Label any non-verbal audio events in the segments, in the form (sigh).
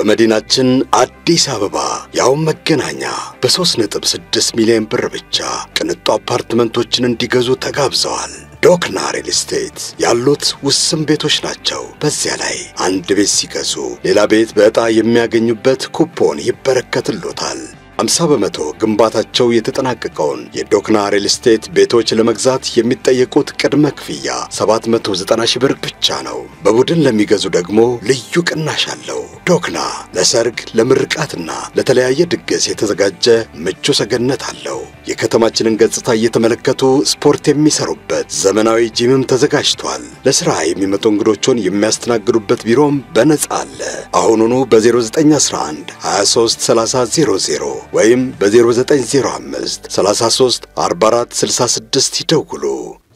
በመዲናችን አዲስ አበባ ያውም መገናኛ በ3.6 ሚሊዮን ብር ብቻ ቅንጡ አፓርትመንቶችን እንዲገዙ ተጋብዘዋል። ዶክና ሪል ስቴት ያሉት ውስን ቤቶች ናቸው። በዚያ ላይ አንድ ቤት ሲገዙ ሌላ ቤት በዕጣ የሚያገኙበት ኩፖን ይበረከትሎታል። 50 በመቶ ግንባታቸው የተጠናቀቀውን የዶክና ሪል ስቴት ቤቶች ለመግዛት የሚጠየቁት ቅድመ ክፍያ 790 ሺህ ብር ብቻ ነው። በቡድን ለሚገዙ ደግሞ ልዩ ቅናሽ አለው። ዶክና ለሰርግ ለምርቃትና ለተለያየ ድግስ የተዘጋጀ ምቹ ሰገነት አለው። የከተማችንን ገጽታ እየተመለከቱ ስፖርት የሚሰሩበት ዘመናዊ ጂምም ተዘጋጅቷል። ለስራ የሚመጡ እንግዶቹን የሚያስተናግዱበት ቢሮም በነጻ አለ። አሁኑኑ በ0911 233000 ወይም በ0905 33 44 66 ይደውሉ።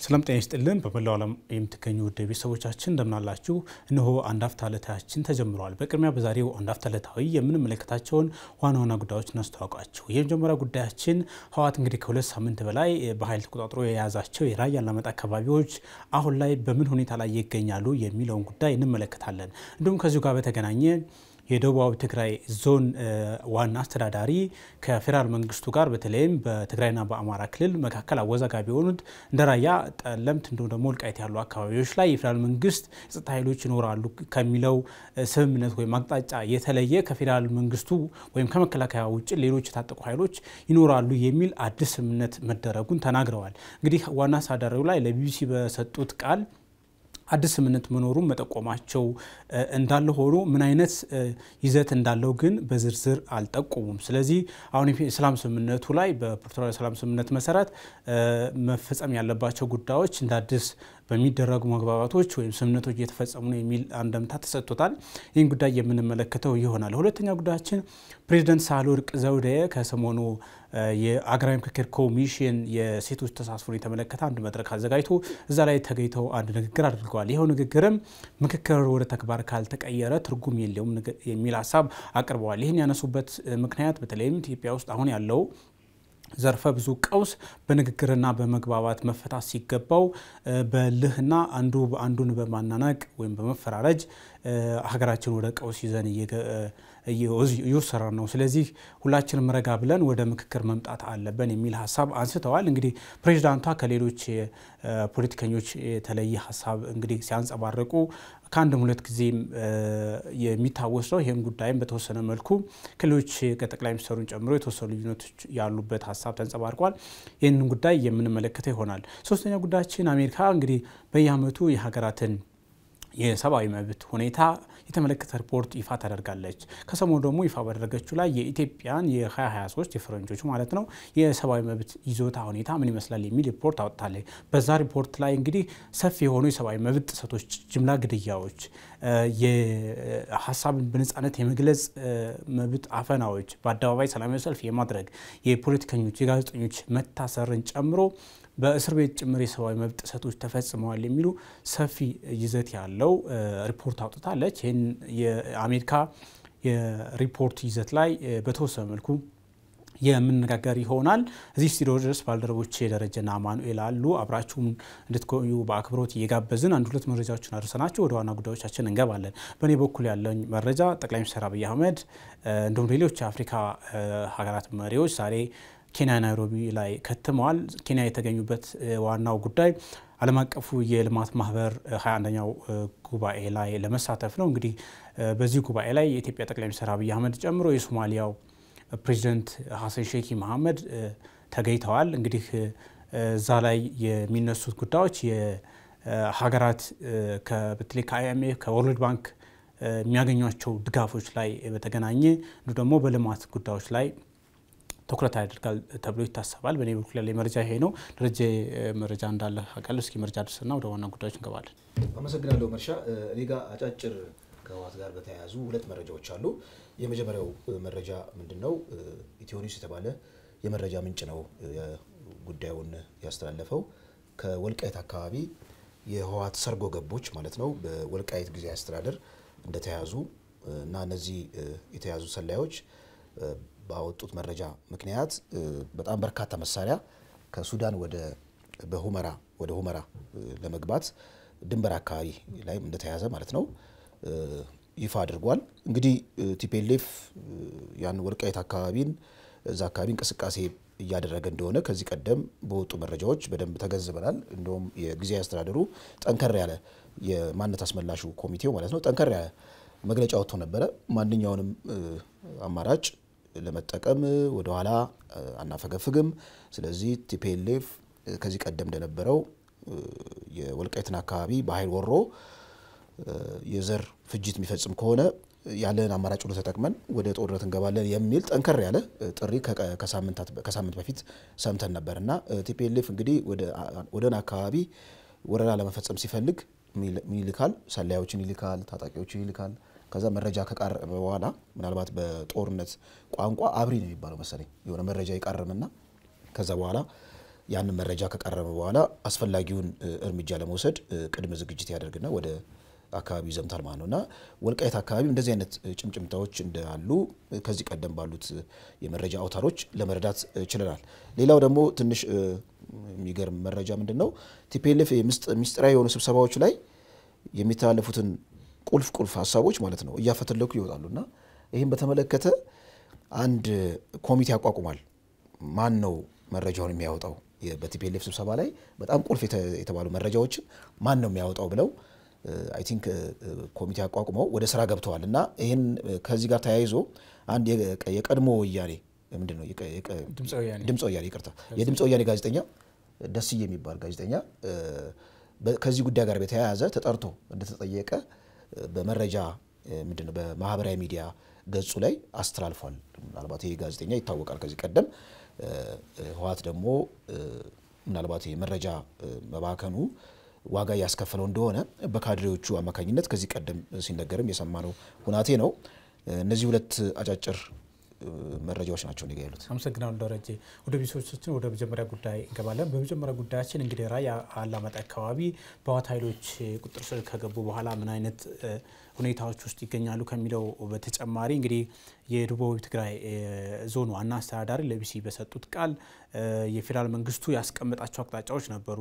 ሰላም ጤና ይስጥልን። በመላው ዓለም የምትገኙ ውድ ቤተሰቦቻችን እንደምናላችሁ፣ እነሆ አንድ አፍታ ዕለታችን ተጀምረዋል። በቅድሚያ በዛሬው አንድ አፍታ ዕለታዊ የምንመለከታቸውን ዋና ዋና ጉዳዮች እናስተዋውቃችሁ። የመጀመሪያ ጉዳያችን ህወሓት እንግዲህ ከሁለት ሳምንት በላይ በኃይል ተቆጣጥሮ የያዛቸው የራያ አላማጣ አካባቢዎች አሁን ላይ በምን ሁኔታ ላይ ይገኛሉ የሚለውን ጉዳይ እንመለከታለን። እንዲሁም ከዚሁ ጋር በተገናኘ የደቡባዊ ትግራይ ዞን ዋና አስተዳዳሪ ከፌዴራል መንግስቱ ጋር በተለይም በትግራይና በአማራ ክልል መካከል አወዛጋቢ የሆኑት እንደ ራያ ጠለምት፣ እንዲሁም ደግሞ ወልቃይት ያሉ አካባቢዎች ላይ የፌዴራል መንግስት የጸጥታ ኃይሎች ይኖራሉ ከሚለው ስምምነት ወይም አቅጣጫ የተለየ ከፌዴራል መንግስቱ ወይም ከመከላከያ ውጭ ሌሎች የታጠቁ ኃይሎች ይኖራሉ የሚል አዲስ ስምምነት መደረጉን ተናግረዋል። እንግዲህ ዋና አስተዳዳሪው ላይ ለቢቢሲ በሰጡት ቃል አዲስ ስምምነት መኖሩን መጠቆማቸው እንዳለ ሆኖ ምን አይነት ይዘት እንዳለው ግን በዝርዝር አልጠቁሙም። ስለዚህ አሁን የሰላም ስምምነቱ ላይ በፕሪቶሪያ ሰላም ስምምነት መሰረት መፈጸም ያለባቸው ጉዳዮች እንደ አዲስ በሚደረጉ መግባባቶች ወይም ስምምነቶች እየተፈጸሙ ነው የሚል አንደምታ ተሰጥቶታል። ይህን ጉዳይ የምንመለከተው ይሆናል። ሁለተኛ ጉዳያችን ፕሬዚደንት ሳህለወርቅ ዘውዴ ከሰሞኑ የአገራዊ ምክክር ኮሚሽን የሴቶች ተሳትፎን የተመለከተ አንድ መድረክ አዘጋጅቶ እዛ ላይ ተገኝተው አንድ ንግግር አድርገዋል። ይኸው ንግግርም ምክክር ወደ ተግባር ካልተቀየረ ትርጉም የለውም የሚል ሀሳብ አቅርበዋል። ይህን ያነሱበት ምክንያት በተለይም ኢትዮጵያ ውስጥ አሁን ያለው ዘርፈ ብዙ ቀውስ በንግግርና በመግባባት መፈታት ሲገባው በልህና አንዱ አንዱን በማናናቅ ወይም በመፈራረጅ ሀገራችን ወደ ቀውስ ይዘን እየወሰረ ነው። ስለዚህ ሁላችንም ረጋ ብለን ወደ ምክክር መምጣት አለብን የሚል ሀሳብ አንስተዋል። እንግዲህ ፕሬዚዳንቷ ከሌሎች ፖለቲከኞች የተለየ ሀሳብ እንግዲህ ሲያንጸባርቁ ከአንድም ሁለት ጊዜም የሚታወስ ነው። ይህን ጉዳይም በተወሰነ መልኩ ክልሎች ከጠቅላይ ሚኒስትሩን ጨምሮ የተወሰኑ ልዩነቶች ያሉበት ሀሳብ ተንጸባርቋል። ይህንን ጉዳይ የምንመለከተው ይሆናል። ሶስተኛ ጉዳያችን አሜሪካ እንግዲህ በየአመቱ የሀገራትን የሰብአዊ መብት ሁኔታ የተመለከተ ሪፖርት ይፋ ታደርጋለች። ከሰሞኑ ደግሞ ይፋ ባደረገችው ላይ የኢትዮጵያን የ2023 የፈረንጆቹ ማለት ነው የሰብአዊ መብት ይዞታ ሁኔታ ምን ይመስላል የሚል ሪፖርት አወጥታለች። በዛ ሪፖርት ላይ እንግዲህ ሰፊ የሆኑ የሰብአዊ መብት ጥሰቶች፣ ጅምላ ግድያዎች፣ የሀሳብን በነፃነት የመግለጽ መብት አፈናዎች፣ በአደባባይ ሰላማዊ ሰልፍ የማድረግ የፖለቲከኞች፣ የጋዜጠኞች መታሰርን ጨምሮ በእስር ቤት ጭምር የሰብአዊ መብት ጥሰቶች ተፈጽመዋል የሚሉ ሰፊ ይዘት ያለው ሪፖርት አውጥታለች። ይህን የአሜሪካ የሪፖርት ይዘት ላይ በተወሰነ መልኩ የምንነጋገር ይሆናል። እዚህ ስቱዲዮ ድረስ ባልደረቦቼ ደረጀና አማኑኤል አሉ። አብራችሁን እንድትቆዩ በአክብሮት እየጋበዝን አንድ ሁለት መረጃዎችን አድርሰናችሁ ወደ ዋና ጉዳዮቻችን እንገባለን። በእኔ በኩል ያለኝ መረጃ ጠቅላይ ሚኒስትር አብይ አህመድ እንዲሁም ሌሎች የአፍሪካ ሀገራት መሪዎች ዛሬ ኬንያ ናይሮቢ ላይ ከትመዋል። ኬንያ የተገኙበት ዋናው ጉዳይ ዓለም አቀፉ የልማት ማህበር 21ኛው ጉባኤ ላይ ለመሳተፍ ነው። እንግዲህ በዚህ ጉባኤ ላይ የኢትዮጵያ ጠቅላይ ሚኒስትር አብይ አህመድ ጨምሮ የሶማሊያው ፕሬዚደንት ሀሰን ሼኪ መሐመድ ተገኝተዋል። እንግዲህ እዛ ላይ የሚነሱት ጉዳዮች የሀገራት በተለይ ከአይኤምኤፍ ከወርልድ ባንክ የሚያገኟቸው ድጋፎች ላይ በተገናኘ ደግሞ በልማት ጉዳዮች ላይ ትኩረት ያደርጋል ተብሎ ይታሰባል። በእኔ በኩል ያለ መረጃ ይሄ ነው። ደረጀ መረጃ እንዳለ አውቃለሁ። እስኪ መረጃ ድርስና ወደ ዋና ጉዳዮች እንገባለን። አመሰግናለሁ መርሻ። እኔ ጋር አጫጭር ከህወሓት ጋር በተያያዙ ሁለት መረጃዎች አሉ። የመጀመሪያው መረጃ ምንድን ነው? ኢትዮኒውስ የተባለ የመረጃ ምንጭ ነው ጉዳዩን ያስተላለፈው። ከወልቃይት አካባቢ የህወሓት ሰርጎ ገቦች ማለት ነው በወልቃይት ጊዜያዊ አስተዳደር እንደተያዙ እና እነዚህ የተያዙ ሰላዮች ባወጡት መረጃ ምክንያት በጣም በርካታ መሳሪያ ከሱዳን ወደ በሁመራ ወደ ሁመራ ለመግባት ድንበር አካባቢ ላይ እንደተያዘ ማለት ነው ይፋ አድርጓል። እንግዲህ ቲፔሌፍ ያን ወልቃይት አካባቢን እዛ አካባቢ እንቅስቃሴ እያደረገ እንደሆነ ከዚህ ቀደም በወጡ መረጃዎች በደንብ ተገንዝበናል። እንደውም የጊዜያዊ አስተዳደሩ ጠንከር ያለ የማንነት አስመላሹ ኮሚቴው ማለት ነው ጠንከር ያለ መግለጫ ወጥቶ ነበረ። ማንኛውንም አማራጭ ለመጠቀም ወደኋላ አናፈገፍግም። ስለዚህ ቲፒኤልኤፍ ከዚህ ቀደም እንደነበረው የወልቃይትን አካባቢ በኃይል ወሮ የዘር ፍጅት የሚፈጽም ከሆነ ያለን አማራጭ ሁሉ ተጠቅመን ወደ ጦርነት እንገባለን የሚል ጠንከር ያለ ጥሪ ከሳምንት በፊት ሰምተን ነበር እና ቲፒኤልኤፍ እንግዲህ ወደን አካባቢ ወረራ ለመፈጸም ሲፈልግ ሚልካል ሰላዮችን ይልካል፣ ታጣቂዎችን ይልካል ከዛ መረጃ ከቃረ በኋላ ምናልባት በጦርነት ቋንቋ አብሪ ነው የሚባለው መሰለኝ የሆነ መረጃ ይቀርምና ከዛ በኋላ ያንን መረጃ ከቀረበ በኋላ አስፈላጊውን እርምጃ ለመውሰድ ቅድመ ዝግጅት ያደርግና ወደ አካባቢ ይዘምታል ማለት ነው እና ወልቃይት አካባቢ እንደዚህ አይነት ጭምጭምታዎች እንዳሉ ከዚህ ቀደም ባሉት የመረጃ አውታሮች ለመረዳት ችለናል። ሌላው ደግሞ ትንሽ የሚገርም መረጃ ምንድን ነው ቲፒኤልኤፍ ምስጢራዊ የሆኑ ስብሰባዎች ላይ የሚተላለፉትን ቁልፍ ቁልፍ ሀሳቦች ማለት ነው እያፈተለኩ ይወጣሉ እና ይህም በተመለከተ አንድ ኮሚቴ ያቋቁማል። ማን ነው መረጃውን የሚያወጣው? በቲፒኤልኤፍ ስብሰባ ላይ በጣም ቁልፍ የተባሉ መረጃዎችን ማን ነው የሚያወጣው ብለው አይ ቲንክ ኮሚቴ አቋቁመው ወደ ስራ ገብተዋል እና ይህን ከዚህ ጋር ተያይዞ አንድ የቀድሞ ወያኔ ምንድን ነው ድምፀ ወያኔ ይቅርታ፣ የድምፀ ወያኔ ጋዜጠኛ ደስዬ የሚባል ጋዜጠኛ ከዚህ ጉዳይ ጋር በተያያዘ ተጠርቶ እንደተጠየቀ በመረጃ ምንድን ነው በማህበራዊ ሚዲያ ገጹ ላይ አስተላልፏል። ምናልባት ይሄ ጋዜጠኛ ይታወቃል ከዚህ ቀደም ህወሓት ደግሞ ምናልባት የመረጃ መባከኑ ዋጋ እያስከፈለው እንደሆነ በካድሬዎቹ አማካኝነት ከዚህ ቀደም ሲነገርም የሰማነው ሁናቴ ነው። እነዚህ ሁለት አጫጭር መረጃዎች ናቸው ነገ ያሉት። አመሰግናለሁ ደረጀ። ወደ ቢሶቻችን ወደ መጀመሪያ ጉዳይ እንገባለን። በመጀመሪያ ጉዳያችን እንግዲህ ራያ አላማጣ አካባቢ በህወሓት ኃይሎች ቁጥር ስር ከገቡ በኋላ ምን አይነት ሁኔታዎች ውስጥ ይገኛሉ ከሚለው በተጨማሪ እንግዲህ የደቡባዊ ትግራይ ዞን ዋና አስተዳዳሪ ለቢሲ በሰጡት ቃል የፌዴራል መንግስቱ ያስቀመጣቸው አቅጣጫዎች ነበሩ።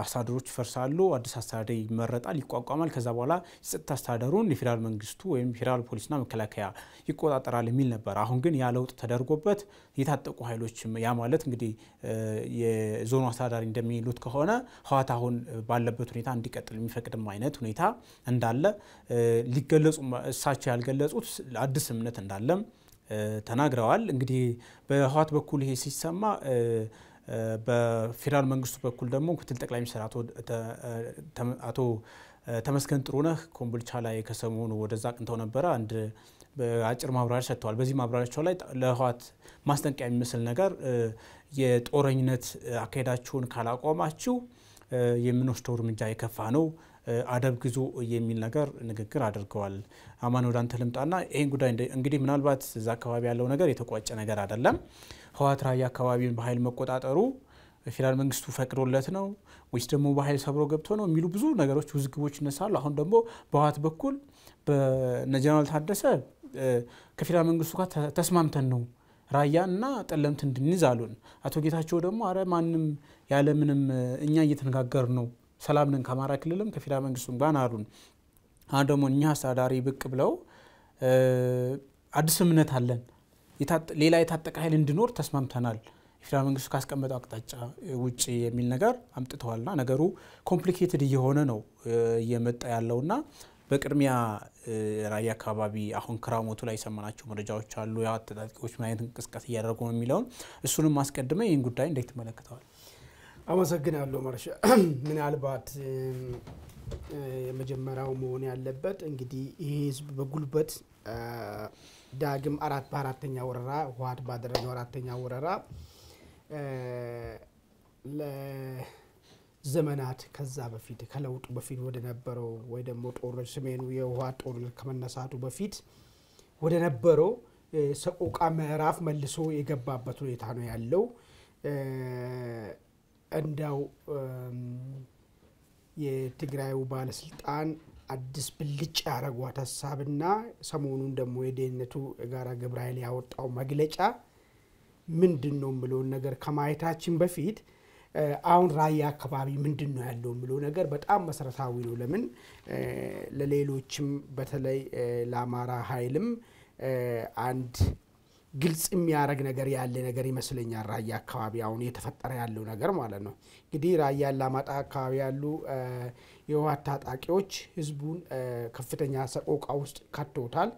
አስተዳደሮች ይፈርሳሉ፣ አዲስ አስተዳደር ይመረጣል፣ ይቋቋማል። ከዛ በኋላ የጸጥታ አስተዳደሩን የፌዴራል መንግስቱ ወይም ፌዴራል ፖሊስና መከላከያ ይቆጣጠራል የሚል ነበር። አሁን ግን ያ ለውጥ ተደርጎበት የታጠቁ ኃይሎችም ያ ማለት እንግዲህ የዞኑ አስተዳዳሪ እንደሚሉት ከሆነ ህወሓት አሁን ባለበት ሁኔታ እንዲቀጥል የሚፈቅድም አይነት ሁኔታ እንዳለ ሊገለጹ እሳቸው ያልገለጹት አዲስ እምነት እንዳለ እንዳለም ተናግረዋል። እንግዲህ በህወሓት በኩል ይሄ ሲሰማ በፌዴራል መንግስቱ በኩል ደግሞ ምክትል ጠቅላይ ሚኒስትር አቶ ተመስገን ጥሩነህ ኮምቦልቻ ላይ ከሰሞኑ ወደዛ አቅንተው ነበረ። አንድ አጭር ማብራሪያ ሰጥተዋል። በዚህ ማብራሪያቸው ላይ ለህወሓት ማስጠንቀቂያ የሚመስል ነገር የጦረኝነት አካሄዳችሁን ካላቆማችሁ የምንወስደው እርምጃ የከፋ ነው አደብ ግዙ የሚል ነገር ንግግር አድርገዋል። አማን ወደ አንተ ልምጣና ይህን ጉዳይ እንግዲህ ምናልባት እዛ አካባቢ ያለው ነገር የተቋጨ ነገር አይደለም። ህወሓት ራያ አካባቢን በኃይል መቆጣጠሩ ፌዴራል መንግስቱ ፈቅዶለት ነው ወይስ ደግሞ በኃይል ሰብሮ ገብቶ ነው የሚሉ ብዙ ነገሮች፣ ውዝግቦች ይነሳሉ። አሁን ደግሞ በህወሓት በኩል በጀነራል ታደሰ ከፌዴራል መንግስቱ ጋር ተስማምተን ነው ራያ እና ጠለምት እንድንይዝ አሉን። አቶ ጌታቸው ደግሞ አረ ማንም ያለምንም እኛ እየተነጋገር ነው ሰላም ነን ከአማራ ክልልም ከፌዴራል መንግስቱም ጋር አሉን። አሁን ደግሞ እኛ አስተዳዳሪ ብቅ ብለው አዲስ እምነት አለን፣ ሌላ የታጠቀ ኃይል እንዲኖር ተስማምተናል፣ የፌዴራል መንግስቱ ካስቀመጠው አቅጣጫ ውጭ የሚል ነገር አምጥተዋልና ነገሩ ኮምፕሊኬትድ እየሆነ ነው እየመጣ ያለውና በቅድሚያ ራያ አካባቢ አሁን ክራሞቱ ላይ የሰማናቸው መረጃዎች አሉ። ያ ታጣቂዎች ምን አይነት እንቅስቃሴ እያደረጉ ነው የሚለውን እሱንም አስቀድመ ይህን ጉዳይ እንዴት ትመለከተዋል? አመሰግናለሁ መርሻ። ምናልባት የመጀመሪያው መሆን ያለበት እንግዲህ ይህ ህዝብ በጉልበት ዳግም አራት በአራተኛ ወረራ ህወሓት ባደረገው አራተኛ ወረራ ለዘመናት ከዛ በፊት ከለውጡ በፊት ወደ ነበረው ወይ ደግሞ ጦርነት ሰሜኑ የህወሓት ጦርነት ከመነሳቱ በፊት ወደ ነበረው ሰቆቃ ምዕራፍ መልሶ የገባበት ሁኔታ ነው ያለው። እንዳው የትግራዩ ባለስልጣን አዲስ ብልጭ ያደረጓት ሀሳብና ሰሞኑን ደግሞ የደህንነቱ የጋራ ግብረ ኃይል ያወጣው መግለጫ ምንድን ነው የምለውን ነገር ከማየታችን በፊት አሁን ራያ አካባቢ ምንድን ነው ያለው የምለው ነገር በጣም መሰረታዊ ነው። ለምን ለሌሎችም በተለይ ለአማራ ኃይልም አንድ ግልጽ የሚያደረግ ነገር ያለ ነገር ይመስለኛል። ራያ አካባቢ አሁን እየተፈጠረ ያለው ነገር ማለት ነው። እንግዲህ ራያ አላማጣ አካባቢ ያሉ የህወሓት ታጣቂዎች ህዝቡን ከፍተኛ ሰቆቃ ውስጥ ከቶታል።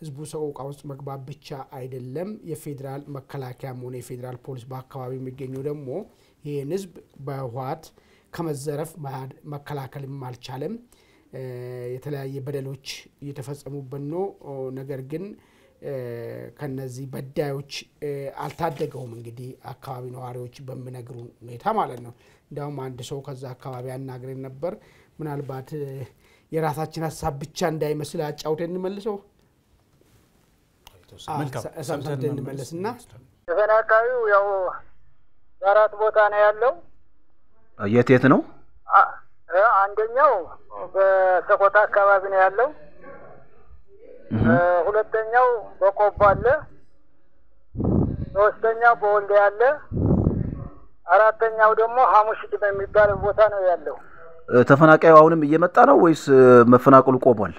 ህዝቡ ሰቆቃ ውስጥ መግባት ብቻ አይደለም፣ የፌዴራል መከላከያም ሆነ የፌዴራል ፖሊስ በአካባቢ የሚገኙ ደግሞ ይህን ህዝብ በህወሓት ከመዘረፍ መከላከልም አልቻለም። የተለያየ በደሎች እየተፈጸሙበት ነው። ነገር ግን ከነዚህ በዳዮች አልታደገውም። እንግዲህ አካባቢ ነዋሪዎች በሚነግሩ ሁኔታ ማለት ነው። እንዲያውም አንድ ሰው ከዛ አካባቢ አናግረን ነበር። ምናልባት የራሳችን ሀሳብ ብቻ እንዳይመስል አጫውተን እንመልሰው ሰምተን እንመለስና ተፈናቃዩ ያው በአራት ቦታ ነው ያለው። የት የት ነው? አንደኛው በሰቆጣ አካባቢ ነው ያለው ሁለተኛው በቆቦ አለ። ሶስተኛው በወልደ ያለ። አራተኛው ደግሞ ሀሙሽድ በሚባል ቦታ ነው ያለው። ተፈናቃዩ አሁንም እየመጣ ነው ወይስ መፈናቀሉ ቆሟል?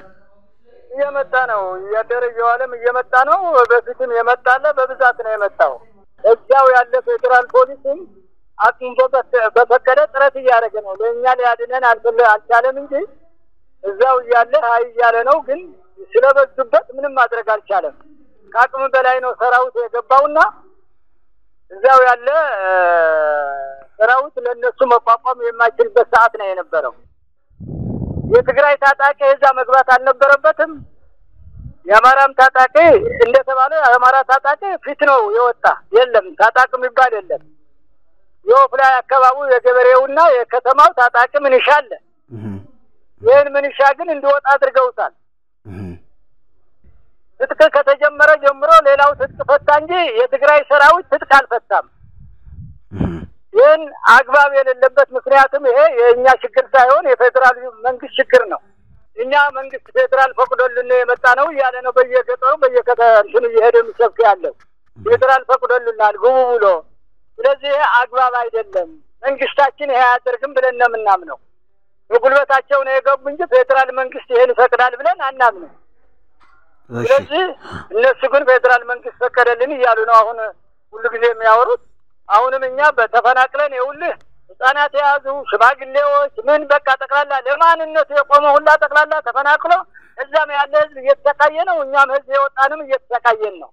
እየመጣ ነው። እያደረ እየዋለም እየመጣ ነው። በፊትም የመጣለ በብዛት ነው የመጣው። እዚያው ያለ ፌዴራል ፖሊስም አቅንጆ በፈቀደ ጥረት እያደረገ ነው። ለእኛ ሊያድነን አልቻለም እንጂ እዛው እያለ ሀይ እያለ ነው ግን ስለበዙበት ምንም ማድረግ አልቻለም። ከአቅሙ በላይ ነው ሰራዊት የገባውና እዚያው ያለ ሰራዊት ለእነሱ መቋቋም የማይችልበት ሰዓት ነው የነበረው። የትግራይ ታጣቂ እዛ መግባት አልነበረበትም። የአማራም ታጣቂ እንደተባለ የአማራ ታጣቂ ፊት ነው የወጣ የለም። ታጣቂ የሚባል የለም። የወፍ ላይ አካባቢው የገበሬውና የከተማው ታጣቂ ምንሻ አለ። ይህን ምንሻ ግን እንዲወጣ አድርገውታል። ትጥቅ ከተጀመረ ጀምሮ ሌላው ትጥቅ ፈታ እንጂ የትግራይ ሰራዊት ትጥቅ አልፈታም። ይህን አግባብ የሌለበት ምክንያትም ይሄ የእኛ ችግር ሳይሆን የፌዴራል መንግስት ችግር ነው። እኛ መንግስት ፌዴራል ፈቅዶልን የመጣ ነው እያለ ነው በየገጠሩ በየከተንትን እየሄደ የሚሰብክ ያለው ፌዴራል ፈቅዶልናል ግቡ ብሎ። ስለዚህ ይሄ አግባብ አይደለም። መንግስታችን ይሄ አያደርግም ብለን ነው የምናምነው። በጉልበታቸው ነው የገቡ እንጂ ፌዴራል መንግስት ይሄን ይፈቅዳል ብለን አናምንም። ስለዚህ እነሱ ግን ፌዴራል መንግስት ፈቀደልን እያሉ ነው አሁን ሁሉ ጊዜ የሚያወሩት። አሁንም እኛ በተፈናቅለን የውልህ ህጻናት የያዙ ሽማግሌዎች ምን በቃ ጠቅላላ ለማንነቱ የቆመ ሁላ ጠቅላላ ተፈናቅሎ እዛም ያለ ህዝብ እየተሰቃየ ነው። እኛም ህዝብ የወጣንም እየተሰቃየን ነው።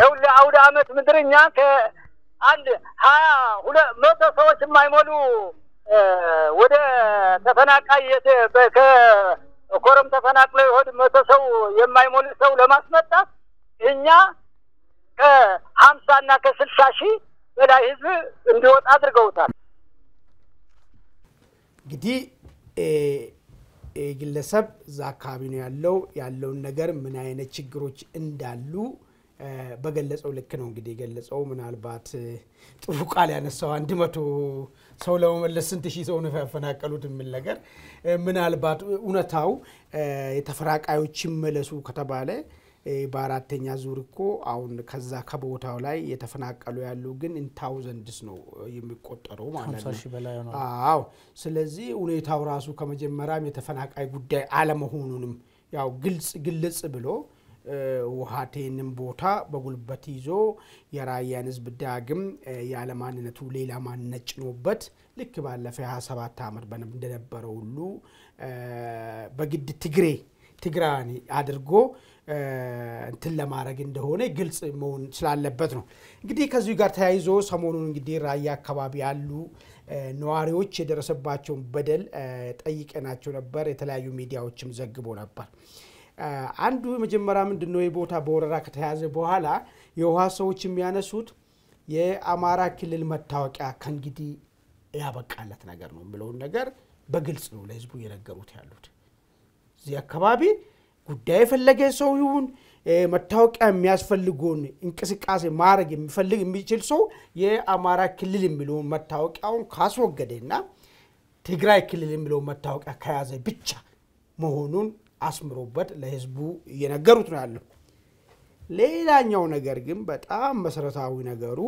ይኸውልህ አውደ አመት ምድር እኛ ከአንድ ሀያ ሁለት መቶ ሰዎች የማይሞሉ ወደ ተፈናቃይ ከኮረም ተፈናቅለው የሆድ መቶ ሰው የማይሞል ሰው ለማስመጣት እኛ ከሀምሳ እና ከስልሳ ሺህ በላይ ህዝብ እንዲወጣ አድርገውታል። እንግዲህ ግለሰብ እዛ አካባቢ ነው ያለው ያለውን ነገር ምን አይነት ችግሮች እንዳሉ በገለጸው ልክ ነው እንግዲህ የገለጸው። ምናልባት ጥሩ ቃል ያነሳው አንድ መቶ ሰው ለመመለስ ስንት ሺህ ሰው ነው ያፈናቀሉት የሚል ነገር ምናልባት እውነታው የተፈናቃዮች ይመለሱ ከተባለ በአራተኛ ዙር እኮ አሁን ከዛ ከቦታው ላይ የተፈናቀሉ ያሉ ግን ኢንታውዘንድስ ነው የሚቆጠረው ማለት ነው። ስለዚህ ሁኔታው ራሱ ከመጀመሪያም የተፈናቃይ ጉዳይ አለመሆኑንም ያው ግልጽ ግልጽ ብሎ ውሃቴንም ቦታ በጉልበት ይዞ የራያን ህዝብ ዳግም ያለ ማንነቱ ሌላ ማንነት ጭኖበት ልክ ባለፈ 27 ዓመት እንደነበረው ሁሉ በግድ ትግሬ ትግራን አድርጎ እንትን ለማድረግ እንደሆነ ግልጽ መሆን ስላለበት ነው። እንግዲህ ከዚሁ ጋር ተያይዞ ሰሞኑን እንግዲህ ራያ አካባቢ ያሉ ነዋሪዎች የደረሰባቸውን በደል ጠይቀናቸው ነበር። የተለያዩ ሚዲያዎችም ዘግቦ ነበር። አንዱ የመጀመሪያ ምንድን ነው ቦታ በወረራ ከተያዘ በኋላ የውሃ ሰዎች የሚያነሱት የአማራ ክልል መታወቂያ ከእንግዲህ ያበቃለት ነገር ነው የምለውን ነገር በግልጽ ነው ለህዝቡ እየነገሩት ያሉት። እዚህ አካባቢ ጉዳይ የፈለገ ሰው ይሁን መታወቂያ የሚያስፈልጉን እንቅስቃሴ ማድረግ የሚፈልግ የሚችል ሰው የአማራ ክልል የሚለውን መታወቂያውን ካስወገደና ትግራይ ክልል የሚለውን መታወቂያ ከያዘ ብቻ መሆኑን አስምሮበት ለህዝቡ እየነገሩት ነው ያለው። ሌላኛው ነገር ግን በጣም መሰረታዊ ነገሩ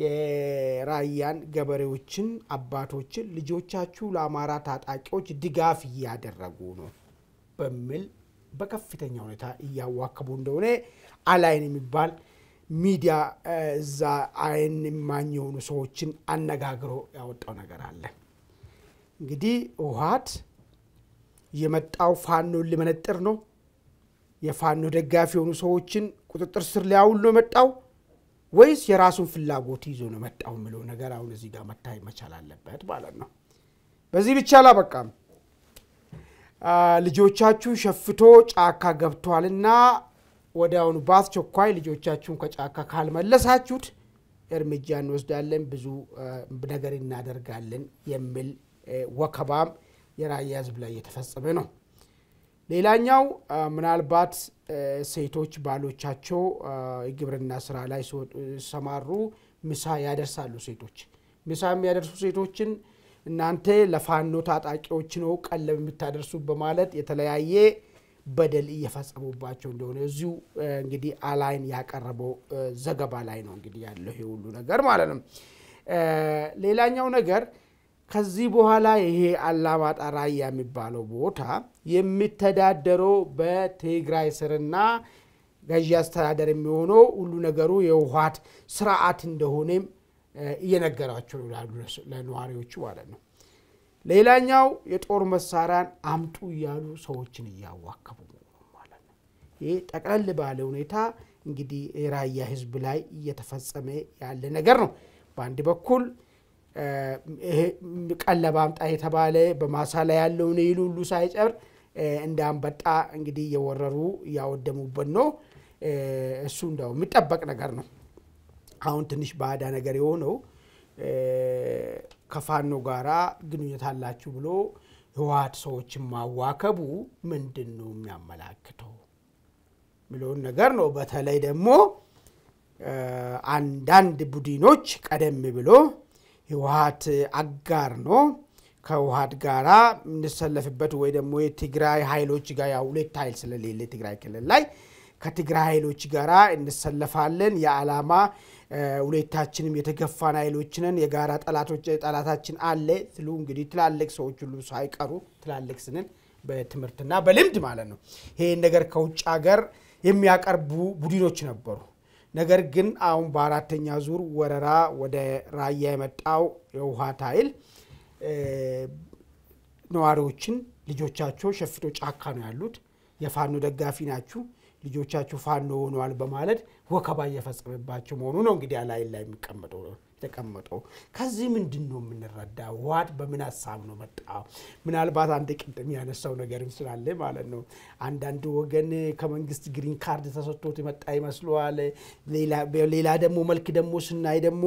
የራያን ገበሬዎችን፣ አባቶችን ልጆቻችሁ ለአማራ ታጣቂዎች ድጋፍ እያደረጉ ነው በሚል በከፍተኛ ሁኔታ እያዋከቡ እንደሆነ አላይን የሚባል ሚዲያ እዛ አይን ማኝ የሆኑ ሰዎችን አነጋግሮ ያወጣው ነገር አለ። እንግዲህ ውሃት የመጣው ፋኖን ሊመነጥር ነው። የፋኖ ደጋፊ የሆኑ ሰዎችን ቁጥጥር ስር ሊያውል ነው የመጣው ወይስ የራሱን ፍላጎት ይዞ ነው መጣው የሚለው ነገር አሁን እዚህ ጋር መታየት መቻል አለበት ማለት ነው። በዚህ ብቻ አላበቃም። ልጆቻችሁ ሸፍቶ ጫካ ገብቷልና ወዲያውኑ በአስቸኳይ ልጆቻችሁን ከጫካ ካልመለሳችሁት እርምጃ እንወስዳለን፣ ብዙ ነገር እናደርጋለን የሚል ወከባም የራያ ህዝብ ላይ እየተፈጸመ ነው። ሌላኛው ምናልባት ሴቶች ባሎቻቸው የግብርና ስራ ላይ ሲሰማሩ ምሳ ያደርሳሉ። ሴቶች ምሳ የሚያደርሱ ሴቶችን እናንተ ለፋኖ ታጣቂዎች ነው ቀለብ የምታደርሱ በማለት የተለያየ በደል እየፈጸሙባቸው እንደሆነ እዚሁ እንግዲህ አላይን ያቀረበው ዘገባ ላይ ነው እንግዲህ ያለው ሁሉ ነገር ማለት ነው። ሌላኛው ነገር ከዚህ በኋላ ይሄ አላማጣ ራያ የሚባለው ቦታ የሚተዳደረው በትግራይ ስርና ገዢ አስተዳደር የሚሆነው ሁሉ ነገሩ የውሃት ስርዓት እንደሆነም እየነገራቸው ይላሉ ለነዋሪዎቹ ማለት ነው። ሌላኛው የጦር መሳሪያን አምጡ እያሉ ሰዎችን እያዋከቡ ማለት ነው። ይህ ጠቅለል ባለ ሁኔታ እንግዲህ የራያ ህዝብ ላይ እየተፈጸመ ያለ ነገር ነው። በአንድ በኩል ቀለብ አምጣ የተባለ በማሳ ላይ ያለውን እህል ሁሉ ሳይጨር እንደ አንበጣ እንግዲህ እየወረሩ እያወደሙበት ነው። እሱ እንደው የሚጠበቅ ነገር ነው። አሁን ትንሽ ባዕዳ ነገር የሆነው ከፋኖ ጋራ ግንኙነት አላችሁ ብሎ ህወሓት ሰዎችን ማዋከቡ ምንድን ነው የሚያመላክተው የሚለውን ነገር ነው። በተለይ ደግሞ አንዳንድ ቡድኖች ቀደም ብሎ ህወሀት አጋር ነው። ከውሃድ ጋራ እንሰለፍበት ወይ ደግሞ የትግራይ ኃይሎች ጋር ያው ሁለት ኃይል ስለሌለ ትግራይ ክልል ላይ ከትግራይ ኃይሎች ጋራ እንሰለፋለን። የዓላማ ሁለታችንም የተገፋን ኃይሎችንን የጋራ ጠላቶች ጠላታችን አለ ስሉ እንግዲህ ትላልቅ ሰዎች ሁሉ ሳይቀሩ ትላልቅ ስንል በትምህርትና በልምድ ማለት ነው። ይሄን ነገር ከውጭ ሀገር የሚያቀርቡ ቡድኖች ነበሩ። ነገር ግን አሁን በአራተኛ ዙር ወረራ ወደ ራያ የመጣው የህወሓት ኃይል ነዋሪዎችን ልጆቻቸው ሸፍቶ ጫካ ነው ያሉት፣ የፋኖ ደጋፊ ናችሁ፣ ልጆቻችሁ ፋኖ ሆነዋል በማለት ወከባ እየፈጸመባቸው መሆኑ ነው እንግዲህ አላይን ላይ የሚቀመጠው የተቀመጠው። ከዚህ ምንድን ነው የምንረዳ? ዋት በምን ሀሳብ ነው መጣ? ምናልባት አንድ ቅድም ያነሳው ነገርም ስላለ ማለት ነው። አንዳንድ ወገን ከመንግስት ግሪን ካርድ ተሰጥቶት የመጣ ይመስለዋል። ሌላ ደግሞ መልክ ደግሞ ስናይ ደግሞ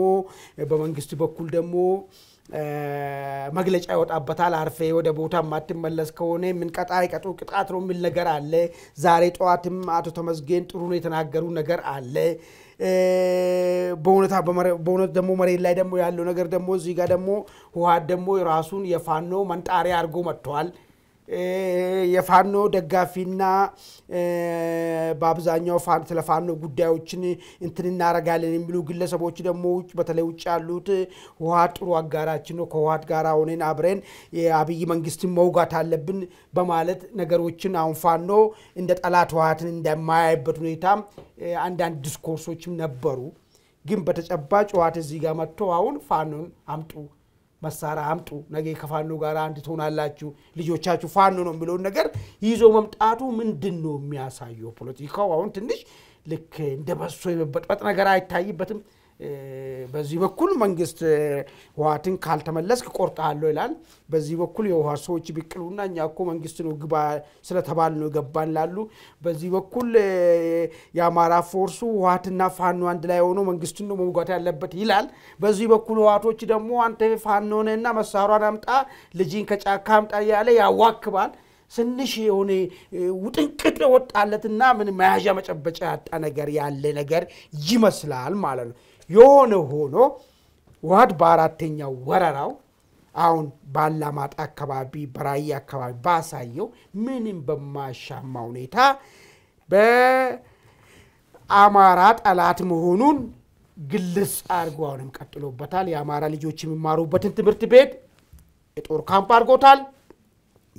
በመንግስት በኩል ደግሞ መግለጫ ይወጣበታል። አርፌ ወደ ቦታ ማትመለስ ከሆነ ምን ቀጣ ይቀጡ ቅጣት ነው የሚል ነገር አለ። ዛሬ ጠዋትም አቶ ተመስገን ጥሩ ነው የተናገሩ ነገር አለ። በእውነታ በእውነት ደግሞ መሬት ላይ ደግሞ ያለው ነገር ደግሞ እዚህ ጋር ደግሞ ህወሓት ደግሞ ራሱን የፋኖ መንጣሪያ አድርጎ መጥተዋል። የፋኖ ደጋፊና በአብዛኛው ስለ ፋኖ ጉዳዮችን እንትን እናረጋለን የሚሉ ግለሰቦች ደግሞ ውጭ በተለይ ውጭ ያሉት ውሃ ጥሩ አጋራችን ነው፣ ከህወሀት ጋር ሆነን አብረን የአብይ መንግስትን መውጋት አለብን በማለት ነገሮችን አሁን ፋኖ እንደ ጠላት ህወሀትን እንደማያይበት ሁኔታ አንዳንድ ዲስኮርሶችም ነበሩ። ግን በተጨባጭ ህወሀት እዚህ ጋር መጥቶ አሁን ፋኖን አምጡ መሳሪያ አምጡ፣ ነገ ከፋኖ ጋር አንድ ትሆናላችሁ፣ ልጆቻችሁ ፋኖ ነው የሚለውን ነገር ይዞ መምጣቱ ምንድን ነው የሚያሳየው? ፖለቲካው አሁን ትንሽ ልክ እንደ በሶ የመበጥበጥ ነገር አይታይበትም። በዚህ በኩል መንግስት ህዋትን ካልተመለስክ ቆርጣለሁ ይላል። በዚህ በኩል የውሃ ሰዎች ቢቅሉና እኛ እኮ መንግስት ነው ግባ ስለተባል ነው ገባን ላሉ፣ በዚህ በኩል የአማራ ፎርሱ ህዋትና ፋኖ አንድ ላይ ሆኖ መንግስትን ነው መውጋት ያለበት ይላል። በዚህ በኩል ህዋቶች ደግሞ አንተ ፋኖ ነህና መሳሯን አምጣ፣ ልጅን ከጫካ አምጣ እያለ ያዋክባል። ትንሽ የሆነ ውጥንቅጥ ወጣለትና ምን መያዣ መጨበጫ ያጣ ነገር ያለ ነገር ይመስላል ማለት ነው። የሆነ ሆኖ ውሃድ በአራተኛው ወረራው አሁን ባላማጣ አካባቢ በራያ አካባቢ ባሳየው ምንም በማያሻማ ሁኔታ በአማራ ጠላት መሆኑን ግልጽ አድርጎ አሁንም ቀጥሎበታል። የአማራ ልጆች የሚማሩበትን ትምህርት ቤት የጦር ካምፕ አድርጎታል።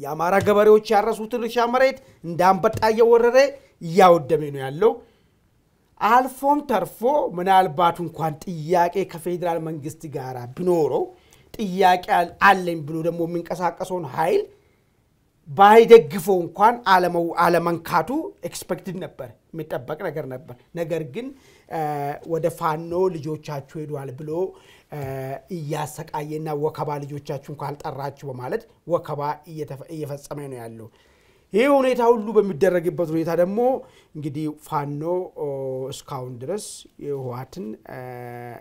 የአማራ ገበሬዎች ያረሱትን እርሻ መሬት እንደ አንበጣ እየወረረ እያወደመ ነው ያለው። አልፎም ተርፎ ምናልባት እንኳን ጥያቄ ከፌዴራል መንግስት ጋር ቢኖረው ጥያቄ አለኝ ብሎ ደግሞ የሚንቀሳቀሰውን ኃይል ባይደግፈው እንኳን አለመንካቱ ኤክስፐክትድ ነበር፣ የሚጠበቅ ነገር ነበር። ነገር ግን ወደ ፋኖ ልጆቻችሁ ሄዷል ብሎ እያሰቃየና ወከባ ልጆቻችሁን አልጠራችሁ በማለት ወከባ እየፈጸመ ነው ያለው። ይህ ሁኔታ ሁሉ በሚደረግበት ሁኔታ ደግሞ እንግዲህ ፋኖ እስካሁን ድረስ የህወሓትን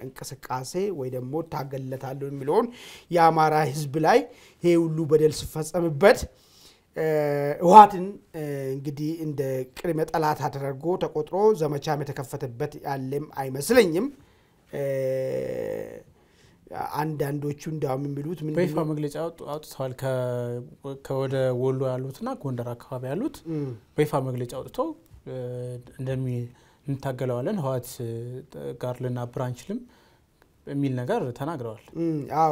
እንቅስቃሴ ወይ ደግሞ ታገለታለሁ የሚለውን የአማራ ህዝብ ላይ ይሄ ሁሉ በደል ሲፈጸምበት ህወሓትን እንግዲህ እንደ ቅድመ ጠላት ተደርጎ ተቆጥሮ ዘመቻም የተከፈተበት ያለም አይመስለኝም። አንዳንዶቹ እንዳውም የሚሉት በይፋ መግለጫ አውጥተዋል። ከወደ ወሎ ያሉትና ጎንደር አካባቢ ያሉት በይፋ መግለጫ አውጥተው እንደሚ እንታገለዋለን ህወሓት ጋር ልናብር አንችልም የሚል ነገር ተናግረዋል።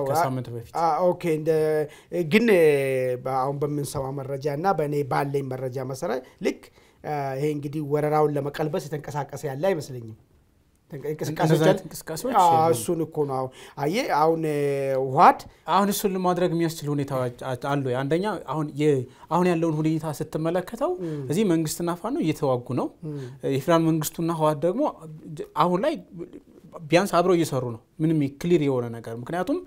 ከሳምንት በፊት ግን አሁን በምንሰማው መረጃ እና በእኔ ባለኝ መረጃ መሰረት ልክ ይሄ እንግዲህ ወረራውን ለመቀልበስ የተንቀሳቀሰ ያለ አይመስለኝም። እንቅስቃሴዎች እሱን እኮ ነው አሁን አሁን እሱን ለማድረግ የሚያስችል አሉ አንደኛ አሁን ያለውን ሁኔታ ስትመለከተው እዚህ መንግስትና ፋኖ እየተዋጉ ነው የፌዴራል መንግስቱና ደግሞ አሁን ላይ ቢያንስ አብረው እየሰሩ ነው ምንም ክሊር የሆነ ነገር ምክንያቱም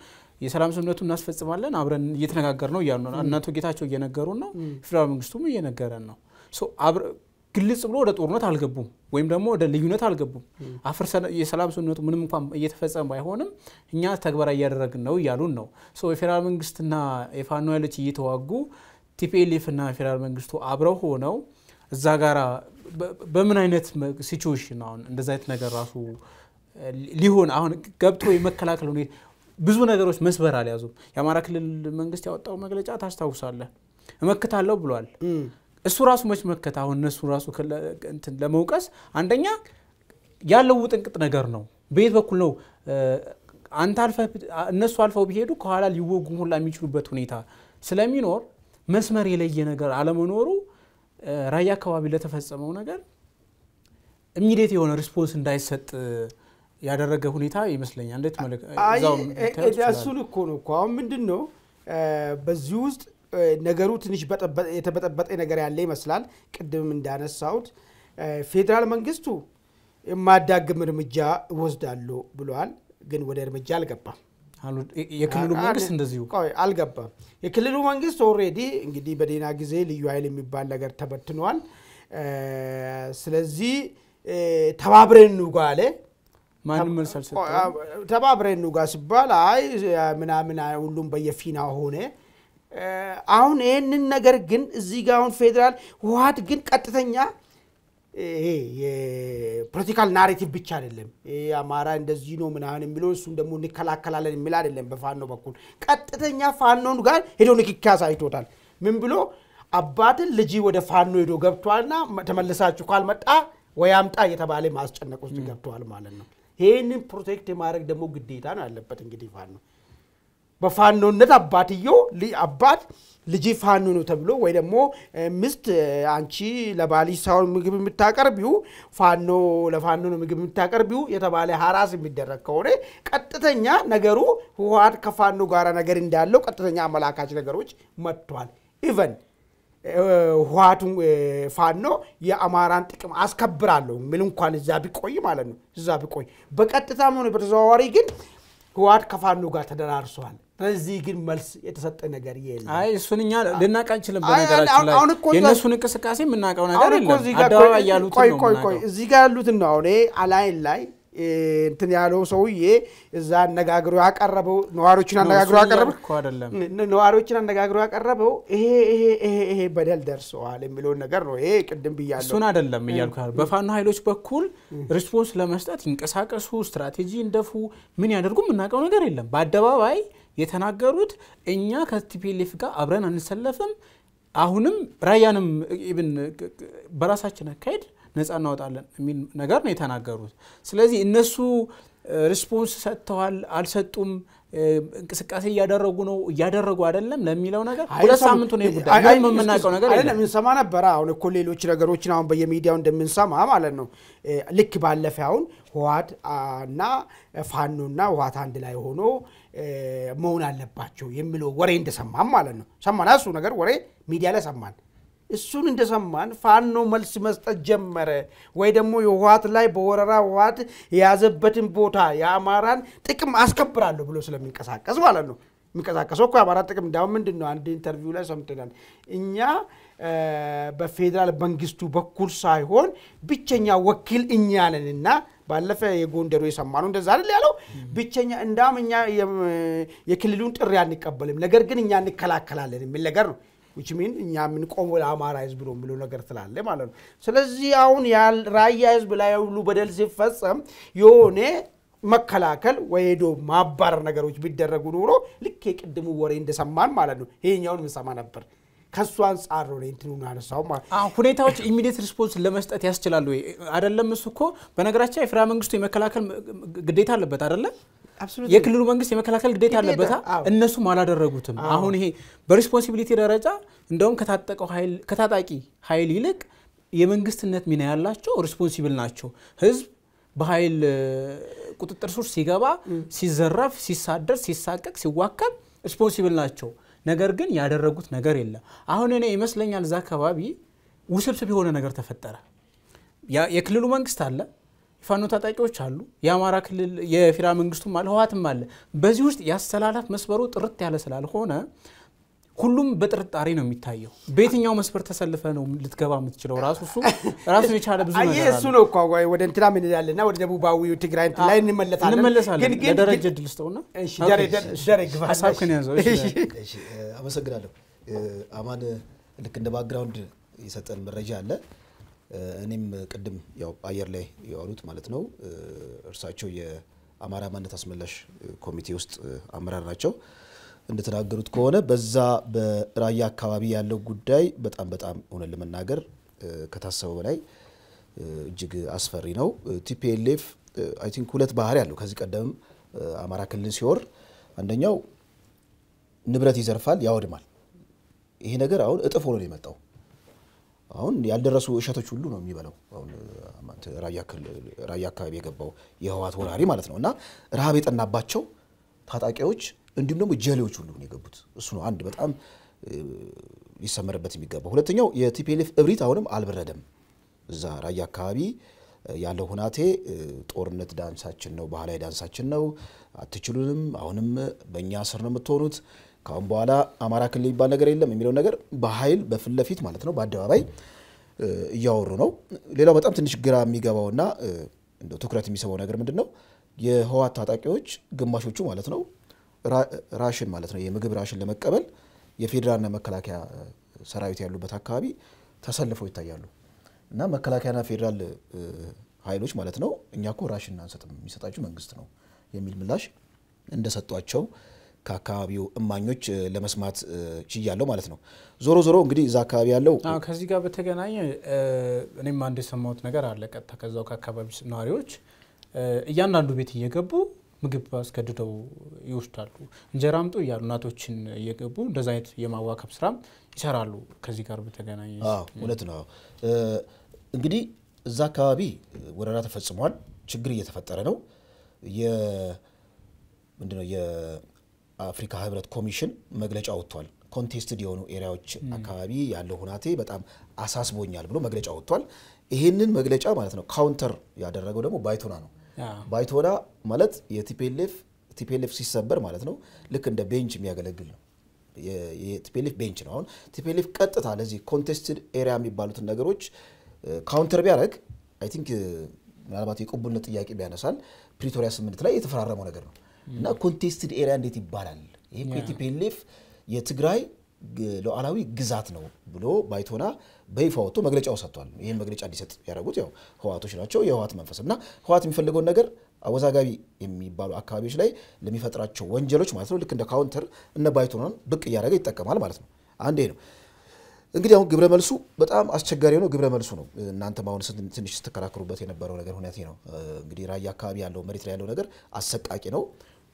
የሰላም ስምነቱ እናስፈጽማለን አብረን እየተነጋገር ነው እያሉ ነው እናቶ ጌታቸው እየነገሩን ነው ፌዴራል መንግስቱም እየነገረን ነው ግልጽ ብሎ ወደ ጦርነት አልገቡም፣ ወይም ደግሞ ወደ ልዩነት አልገቡም። አፍር የሰላም ስምምነቱ ምንም እንኳን እየተፈጸመ ባይሆንም እኛ ተግባራዊ እያደረግን ነው እያሉን ነው። የፌዴራል መንግስትና የፋኖ ኃይሎች እየተዋጉ ቲፒኤልኤፍ እና ፌዴራል መንግስቱ አብረው ሆነው እዛ ጋራ በምን አይነት ሲቹዌሽን አሁን እንደዚ አይነት ነገር ራሱ ሊሆን አሁን ገብቶ የመከላከል ሁኔታ ብዙ ነገሮች መስበር አልያዙም። የአማራ ክልል መንግስት ያወጣው መግለጫ ታስታውሳለህ፣ እመክታለሁ ብሏል። እሱ ራሱ መች መከት አሁን እነሱ ራሱ ለመውቀስ አንደኛ ያለው ውጥንቅጥ ነገር ነው። በየት በኩል ነው አንተ እነሱ አልፈው ቢሄዱ ከኋላ ሊወጉ ሁላ የሚችሉበት ሁኔታ ስለሚኖር መስመር የለየ ነገር አለመኖሩ ራያ አካባቢ ለተፈጸመው ነገር ኢሚዲየት የሆነ ሪስፖንስ እንዳይሰጥ ያደረገ ሁኔታ ይመስለኛል። እንዴት እሱን እኮ ነው እኮ አሁን ምንድን ነው በዚህ ውስጥ ነገሩ ትንሽ የተበጠበጠ ነገር ያለ ይመስላል። ቅድምም እንዳነሳሁት ፌዴራል መንግስቱ የማዳግም እርምጃ ወስዳሉ ብለዋል፣ ግን ወደ እርምጃ አልገባም። የክልሉ መንግስት እንደዚሁ አልገባም። የክልሉ መንግስት ኦሬዲ እንግዲህ በዴና ጊዜ ልዩ ኃይል የሚባል ነገር ተበትኗል። ስለዚህ ተባብረን እንውጋ አለ። ማንም ተባብረን እንውጋ ሲባል አይ ምናምን ሁሉም በየፊና ሆነ። አሁን ይህንን ነገር ግን እዚህ ጋ አሁን ፌዴራል ህወሀት ግን ቀጥተኛ ይሄ የፖለቲካል ናሬቲቭ ብቻ አይደለም። አማራ እንደዚህ ነው ምናምን የሚለው እሱን ደግሞ እንከላከላለን የሚል አይደለም። በፋኖ በኩል ቀጥተኛ ፋኖን ጋር ሄዶ ንክኪ አሳይቶታል። ምን ብሎ አባትን ልጅ ወደ ፋኖ ሄዶ ገብቷልና ተመልሳችሁ ካልመጣ ወይ አምጣ እየተባለ ማስጨነቅ ውስጥ ገብተዋል ማለት ነው። ይህንን ፕሮቴክት የማድረግ ደግሞ ግዴታ ነው ያለበት እንግዲህ ፋኖ በፋኖነት አባትዮ አባት ልጅ ፋኖ ነው ተብሎ ወይ ደግሞ ምስት አንቺ ለባሊ ሳይሆን ምግብ የምታቀርቢው ፋኖ ለፋኖ ነው ምግብ የምታቀርቢው የተባለ ሀራስ የሚደረግ ከሆነ ቀጥተኛ ነገሩ ህወሀት ከፋኖ ጋር ነገር እንዳለው ቀጥተኛ አመላካች ነገሮች መጥቷል። ኢቨን ህወሀቱ ፋኖ የአማራን ጥቅም አስከብራለሁ ሚል እንኳን እዛ ቢቆይ ማለት ነው እዛ ቢቆይ በቀጥታም ሆነ በተዘዋዋሪ ግን ህወሓት ከፋኖ ጋር ተደራርሰዋል በዚህ ግን መልስ የተሰጠ ነገር የለም። አይ እሱን እኛ ልናቅ አንችልም። በነገራችን እንቅስቃሴ የምናውቀው ነገር የለም። ያሉትን ነው። እዚህ ጋር ያሉትን ነው። አሁን አላይን ላይ እንትን ያለው ሰውዬ እዛ አነጋግሮ ያቀረበው ነዋሪዎችን አነጋግሮ ያቀረበው ነዋሪዎችን አነጋግሮ ያቀረበው ይሄ ይሄ ይሄ ይሄ በደል ደርሰዋል የሚለውን ነገር ነው። ይሄ ቅድም ብያለሁ። እሱን አይደለም እያልኩ በፋኖ ኃይሎች በኩል ሪስፖንስ ለመስጠት ይንቀሳቀሱ፣ ስትራቴጂ እንደፉ፣ ምን ያደርጉ የምናውቀው ነገር የለም። በአደባባይ የተናገሩት እኛ ከቲፒኤልኤፍ ጋር አብረን አንሰለፍም፣ አሁንም ራያንም ብን በራሳችን አካሄድ ነጻ እናወጣለን የሚል ነገር ነው የተናገሩት። ስለዚህ እነሱ ሪስፖንስ ሰጥተዋል አልሰጡም፣ እንቅስቃሴ እያደረጉ ነው እያደረጉ አይደለም ለሚለው ነገር ሁለት ሳምንቱ ነው ጉዳይ የምናውቀው ነገር አይደለም። እንሰማ ነበረ። አሁን እኮ ሌሎች ነገሮችን አሁን በየሚዲያው እንደምንሰማ ማለት ነው። ልክ ባለፈ አሁን ህዋድ እና ፋኖና ህዋት አንድ ላይ ሆኖ መሆን አለባቸው የሚለው ወሬ እንደሰማም ማለት ነው። ሰማን እሱ ነገር ወሬ ሚዲያ ላይ ሰማን። እሱን እንደሰማን ፋኖ መልስ መስጠት ጀመረ ወይ ደግሞ የህወሀት ላይ በወረራ ህወሀት የያዘበትን ቦታ የአማራን ጥቅም አስከብራለሁ ብሎ ስለሚንቀሳቀስ ማለት ነው። የሚንቀሳቀሰው እኮ የአማራ ጥቅም እንዳሁን ምንድን ነው? አንድ ኢንተርቪው ላይ ሰምተናል እኛ በፌዴራል መንግስቱ በኩል ሳይሆን ብቸኛ ወኪል እኛ ነንና ባለፈ የጎንደሩ የሰማ ነው እንደዛ አይደል ያለው። ብቸኛ እንዳውም እኛ የክልሉን ጥሪ አንቀበልም፣ ነገር ግን እኛ እንከላከላለን የሚል ነገር ነው። ዊች ሚን እኛ የምንቆሙ ለአማራ ህዝብ ነው የሚለው ነገር ትላለ ማለት ነው። ስለዚህ አሁን ራያ ህዝብ ላይ ሁሉ በደል ሲፈጸም የሆነ መከላከል ወይዶ ማባረር ነገሮች ቢደረጉ ኑሮ ልክ የቅድሙ ወሬ እንደሰማን ማለት ነው ይሄኛውን ምንሰማ ነበር። ከሱ አንጻር ነው እንትኑ ያነሳው ማለት ሁኔታዎች ኢሚዲየት ሪስፖንስ ለመስጠት ያስችላሉ። ወይ? አይደለም እሱ እኮ በነገራችን የፍራ መንግስቱ የመከላከል ግዴታ አለበት አይደለም የክልሉ መንግስት የመከላከል ግዴታ አለበታ። እነሱም አላደረጉትም። አሁን ይሄ በሪስፖንሲቢሊቲ ደረጃ እንደውም ከታጣቂ ኃይል ይልቅ የመንግስትነት ሚና ያላቸው ሪስፖንሲብል ናቸው። ህዝብ በኃይል ቁጥጥር ስር ሲገባ፣ ሲዘረፍ፣ ሲሳደር፣ ሲሳቀቅ፣ ሲዋከብ ሪስፖንሲብል ናቸው። ነገር ግን ያደረጉት ነገር የለም። አሁን እኔ ይመስለኛል እዛ አካባቢ ውስብስብ የሆነ ነገር ተፈጠረ። የክልሉ መንግስት አለ ፋኖ ታጣቂዎች አሉ፣ የአማራ ክልል የፊራ መንግስቱም አለ፣ ህወሓትም አለ። በዚህ ውስጥ የአስተላላፍ መስመሩ ጥርት ያለ ስላልሆነ ሁሉም በጥርጣሬ ነው የሚታየው። በየትኛው መስመር ተሰልፈ ነው ልትገባ የምትችለው? ራሱ እሱ ራሱ የቻለ ብዙ ነገር እሱ ነው እኮ ወደ እንትና ምን ይላል እና ወደ ደቡባዊ ትግራይ እንትን ላይ እንመለሳለን እንመለሳለን። ለደረጀ ድል ስጠውና ሀሳብክን ያዘው። አመሰግናለሁ አማን። ልክ እንደ ባክግራውንድ የሰጠን መረጃ አለ እኔም ቅድም ያው አየር ላይ የዋሉት ማለት ነው እርሳቸው የአማራ ማንነት አስመላሽ ኮሚቴ ውስጥ አመራር ናቸው። እንደተናገሩት ከሆነ በዛ በራያ አካባቢ ያለው ጉዳይ በጣም በጣም ሆነ ለመናገር ከታሰበው በላይ እጅግ አስፈሪ ነው። ቲፒኤልኤፍ አይ ቲንክ ሁለት ባህሪ ያለው ከዚህ ቀደም አማራ ክልል ሲወር አንደኛው ንብረት ይዘርፋል፣ ያወድማል። ይሄ ነገር አሁን እጥፍ ሆኖ ነው የመጣው። አሁን ያልደረሱ እሸቶች ሁሉ ነው የሚበላው። አሁን ራያ አካባቢ የገባው የህወሓት ወራሪ ማለት ነው እና ረሃብ የጠናባቸው ታጣቂዎች እንዲሁም ደግሞ ጀሌዎች ሁሉ ነው የገቡት። እሱ ነው አንድ በጣም ሊሰመርበት የሚገባው። ሁለተኛው የቲፒኤልኤፍ እብሪት አሁንም አልበረደም። እዛ ራያ አካባቢ ያለው ሁናቴ ጦርነት ዳንሳችን ነው፣ ባህላዊ ዳንሳችን ነው፣ አትችሉንም፣ አሁንም በእኛ ስር ነው የምትሆኑት ካሁን በኋላ አማራ ክልል ይባል ነገር የለም የሚለው ነገር በኃይል በፊት ለፊት ማለት ነው በአደባባይ እያወሩ ነው። ሌላው በጣም ትንሽ ግራ የሚገባውና ትኩረት የሚስበው ነገር ምንድን ነው? የህወሓት ታጣቂዎች ግማሾቹ ማለት ነው ራሽን ማለት ነው የምግብ ራሽን ለመቀበል የፌዴራልና መከላከያ ሰራዊት ያሉበት አካባቢ ተሰልፈው ይታያሉ። እና መከላከያና ፌዴራል ኃይሎች ማለት ነው እኛ ኮ ራሽን አንሰጥም የሚሰጣችሁ መንግስት ነው የሚል ምላሽ እንደሰጧቸው ከአካባቢው እማኞች ለመስማት ችያለው ማለት ነው። ዞሮ ዞሮ እንግዲህ እዛ አካባቢ ያለው ከዚህ ጋር በተገናኘ እኔም አንድ የሰማሁት ነገር አለ። ቀጥታ ከዛው ከአካባቢ ነዋሪዎች እያንዳንዱ ቤት እየገቡ ምግብ አስገድደው ይወስዳሉ። እንጀራ አምጡ እያሉ እናቶችን እየገቡ እንደዚ አይነት የማዋከብ ስራም ይሰራሉ። ከዚህ ጋር በተገናኘ እውነት ነው። እንግዲህ እዛ አካባቢ ወረራ ተፈጽሟል። ችግር እየተፈጠረ ነው። ምንድነው አፍሪካ ህብረት ኮሚሽን መግለጫ ወጥቷል። ኮንቴስትድ የሆኑ ኤሪያዎች አካባቢ ያለው ሁናቴ በጣም አሳስቦኛል ብሎ መግለጫ ወጥቷል። ይህንን መግለጫ ማለት ነው ካውንተር ያደረገው ደግሞ ባይቶና ነው። ባይቶና ማለት የቲፒኤልኤፍ ቲፒኤልኤፍ ሲሰበር ማለት ነው ልክ እንደ ቤንች የሚያገለግል ነው። የቲፒኤልኤፍ ቤንች ነው። አሁን ቲፒኤልኤፍ ቀጥታ ለዚህ ኮንቴስትድ ኤሪያ የሚባሉትን ነገሮች ካውንተር ቢያደርግ አይ ቲንክ ምናልባት የቁቡነት ጥያቄ ቢያነሳል ፕሪቶሪያ ስምንት ላይ የተፈራረመው ነገር ነው። እና ኮንቴስትድ ኤሪያ እንዴት ይባላል? ይሄ እኮ የቲፒኤልኤፍ የትግራይ ሉዓላዊ ግዛት ነው ብሎ ባይቶና በይፋ ወጥቶ መግለጫው ሰጥቷል። ይህን መግለጫ እንዲሰጥ ያደረጉት ያው ህዋቶች ናቸው። የህዋት መንፈስ እና ህዋት የሚፈልገውን ነገር አወዛጋቢ የሚባሉ አካባቢዎች ላይ ለሚፈጥራቸው ወንጀሎች ማለት ነው ልክ እንደ ካውንተር እነ ባይቶናን ብቅ እያደረገ ይጠቀማል ማለት ነው። አንዴ ነው እንግዲህ አሁን ግብረ መልሱ በጣም አስቸጋሪ የሆነው ግብረ መልሱ ነው። እናንተም አሁን ትንሽ ስትከራከሩበት የነበረው ነገር ሁነት ነው። እንግዲህ ራያ አካባቢ ያለው መሬት ላይ ያለው ነገር አሰቃቂ ነው።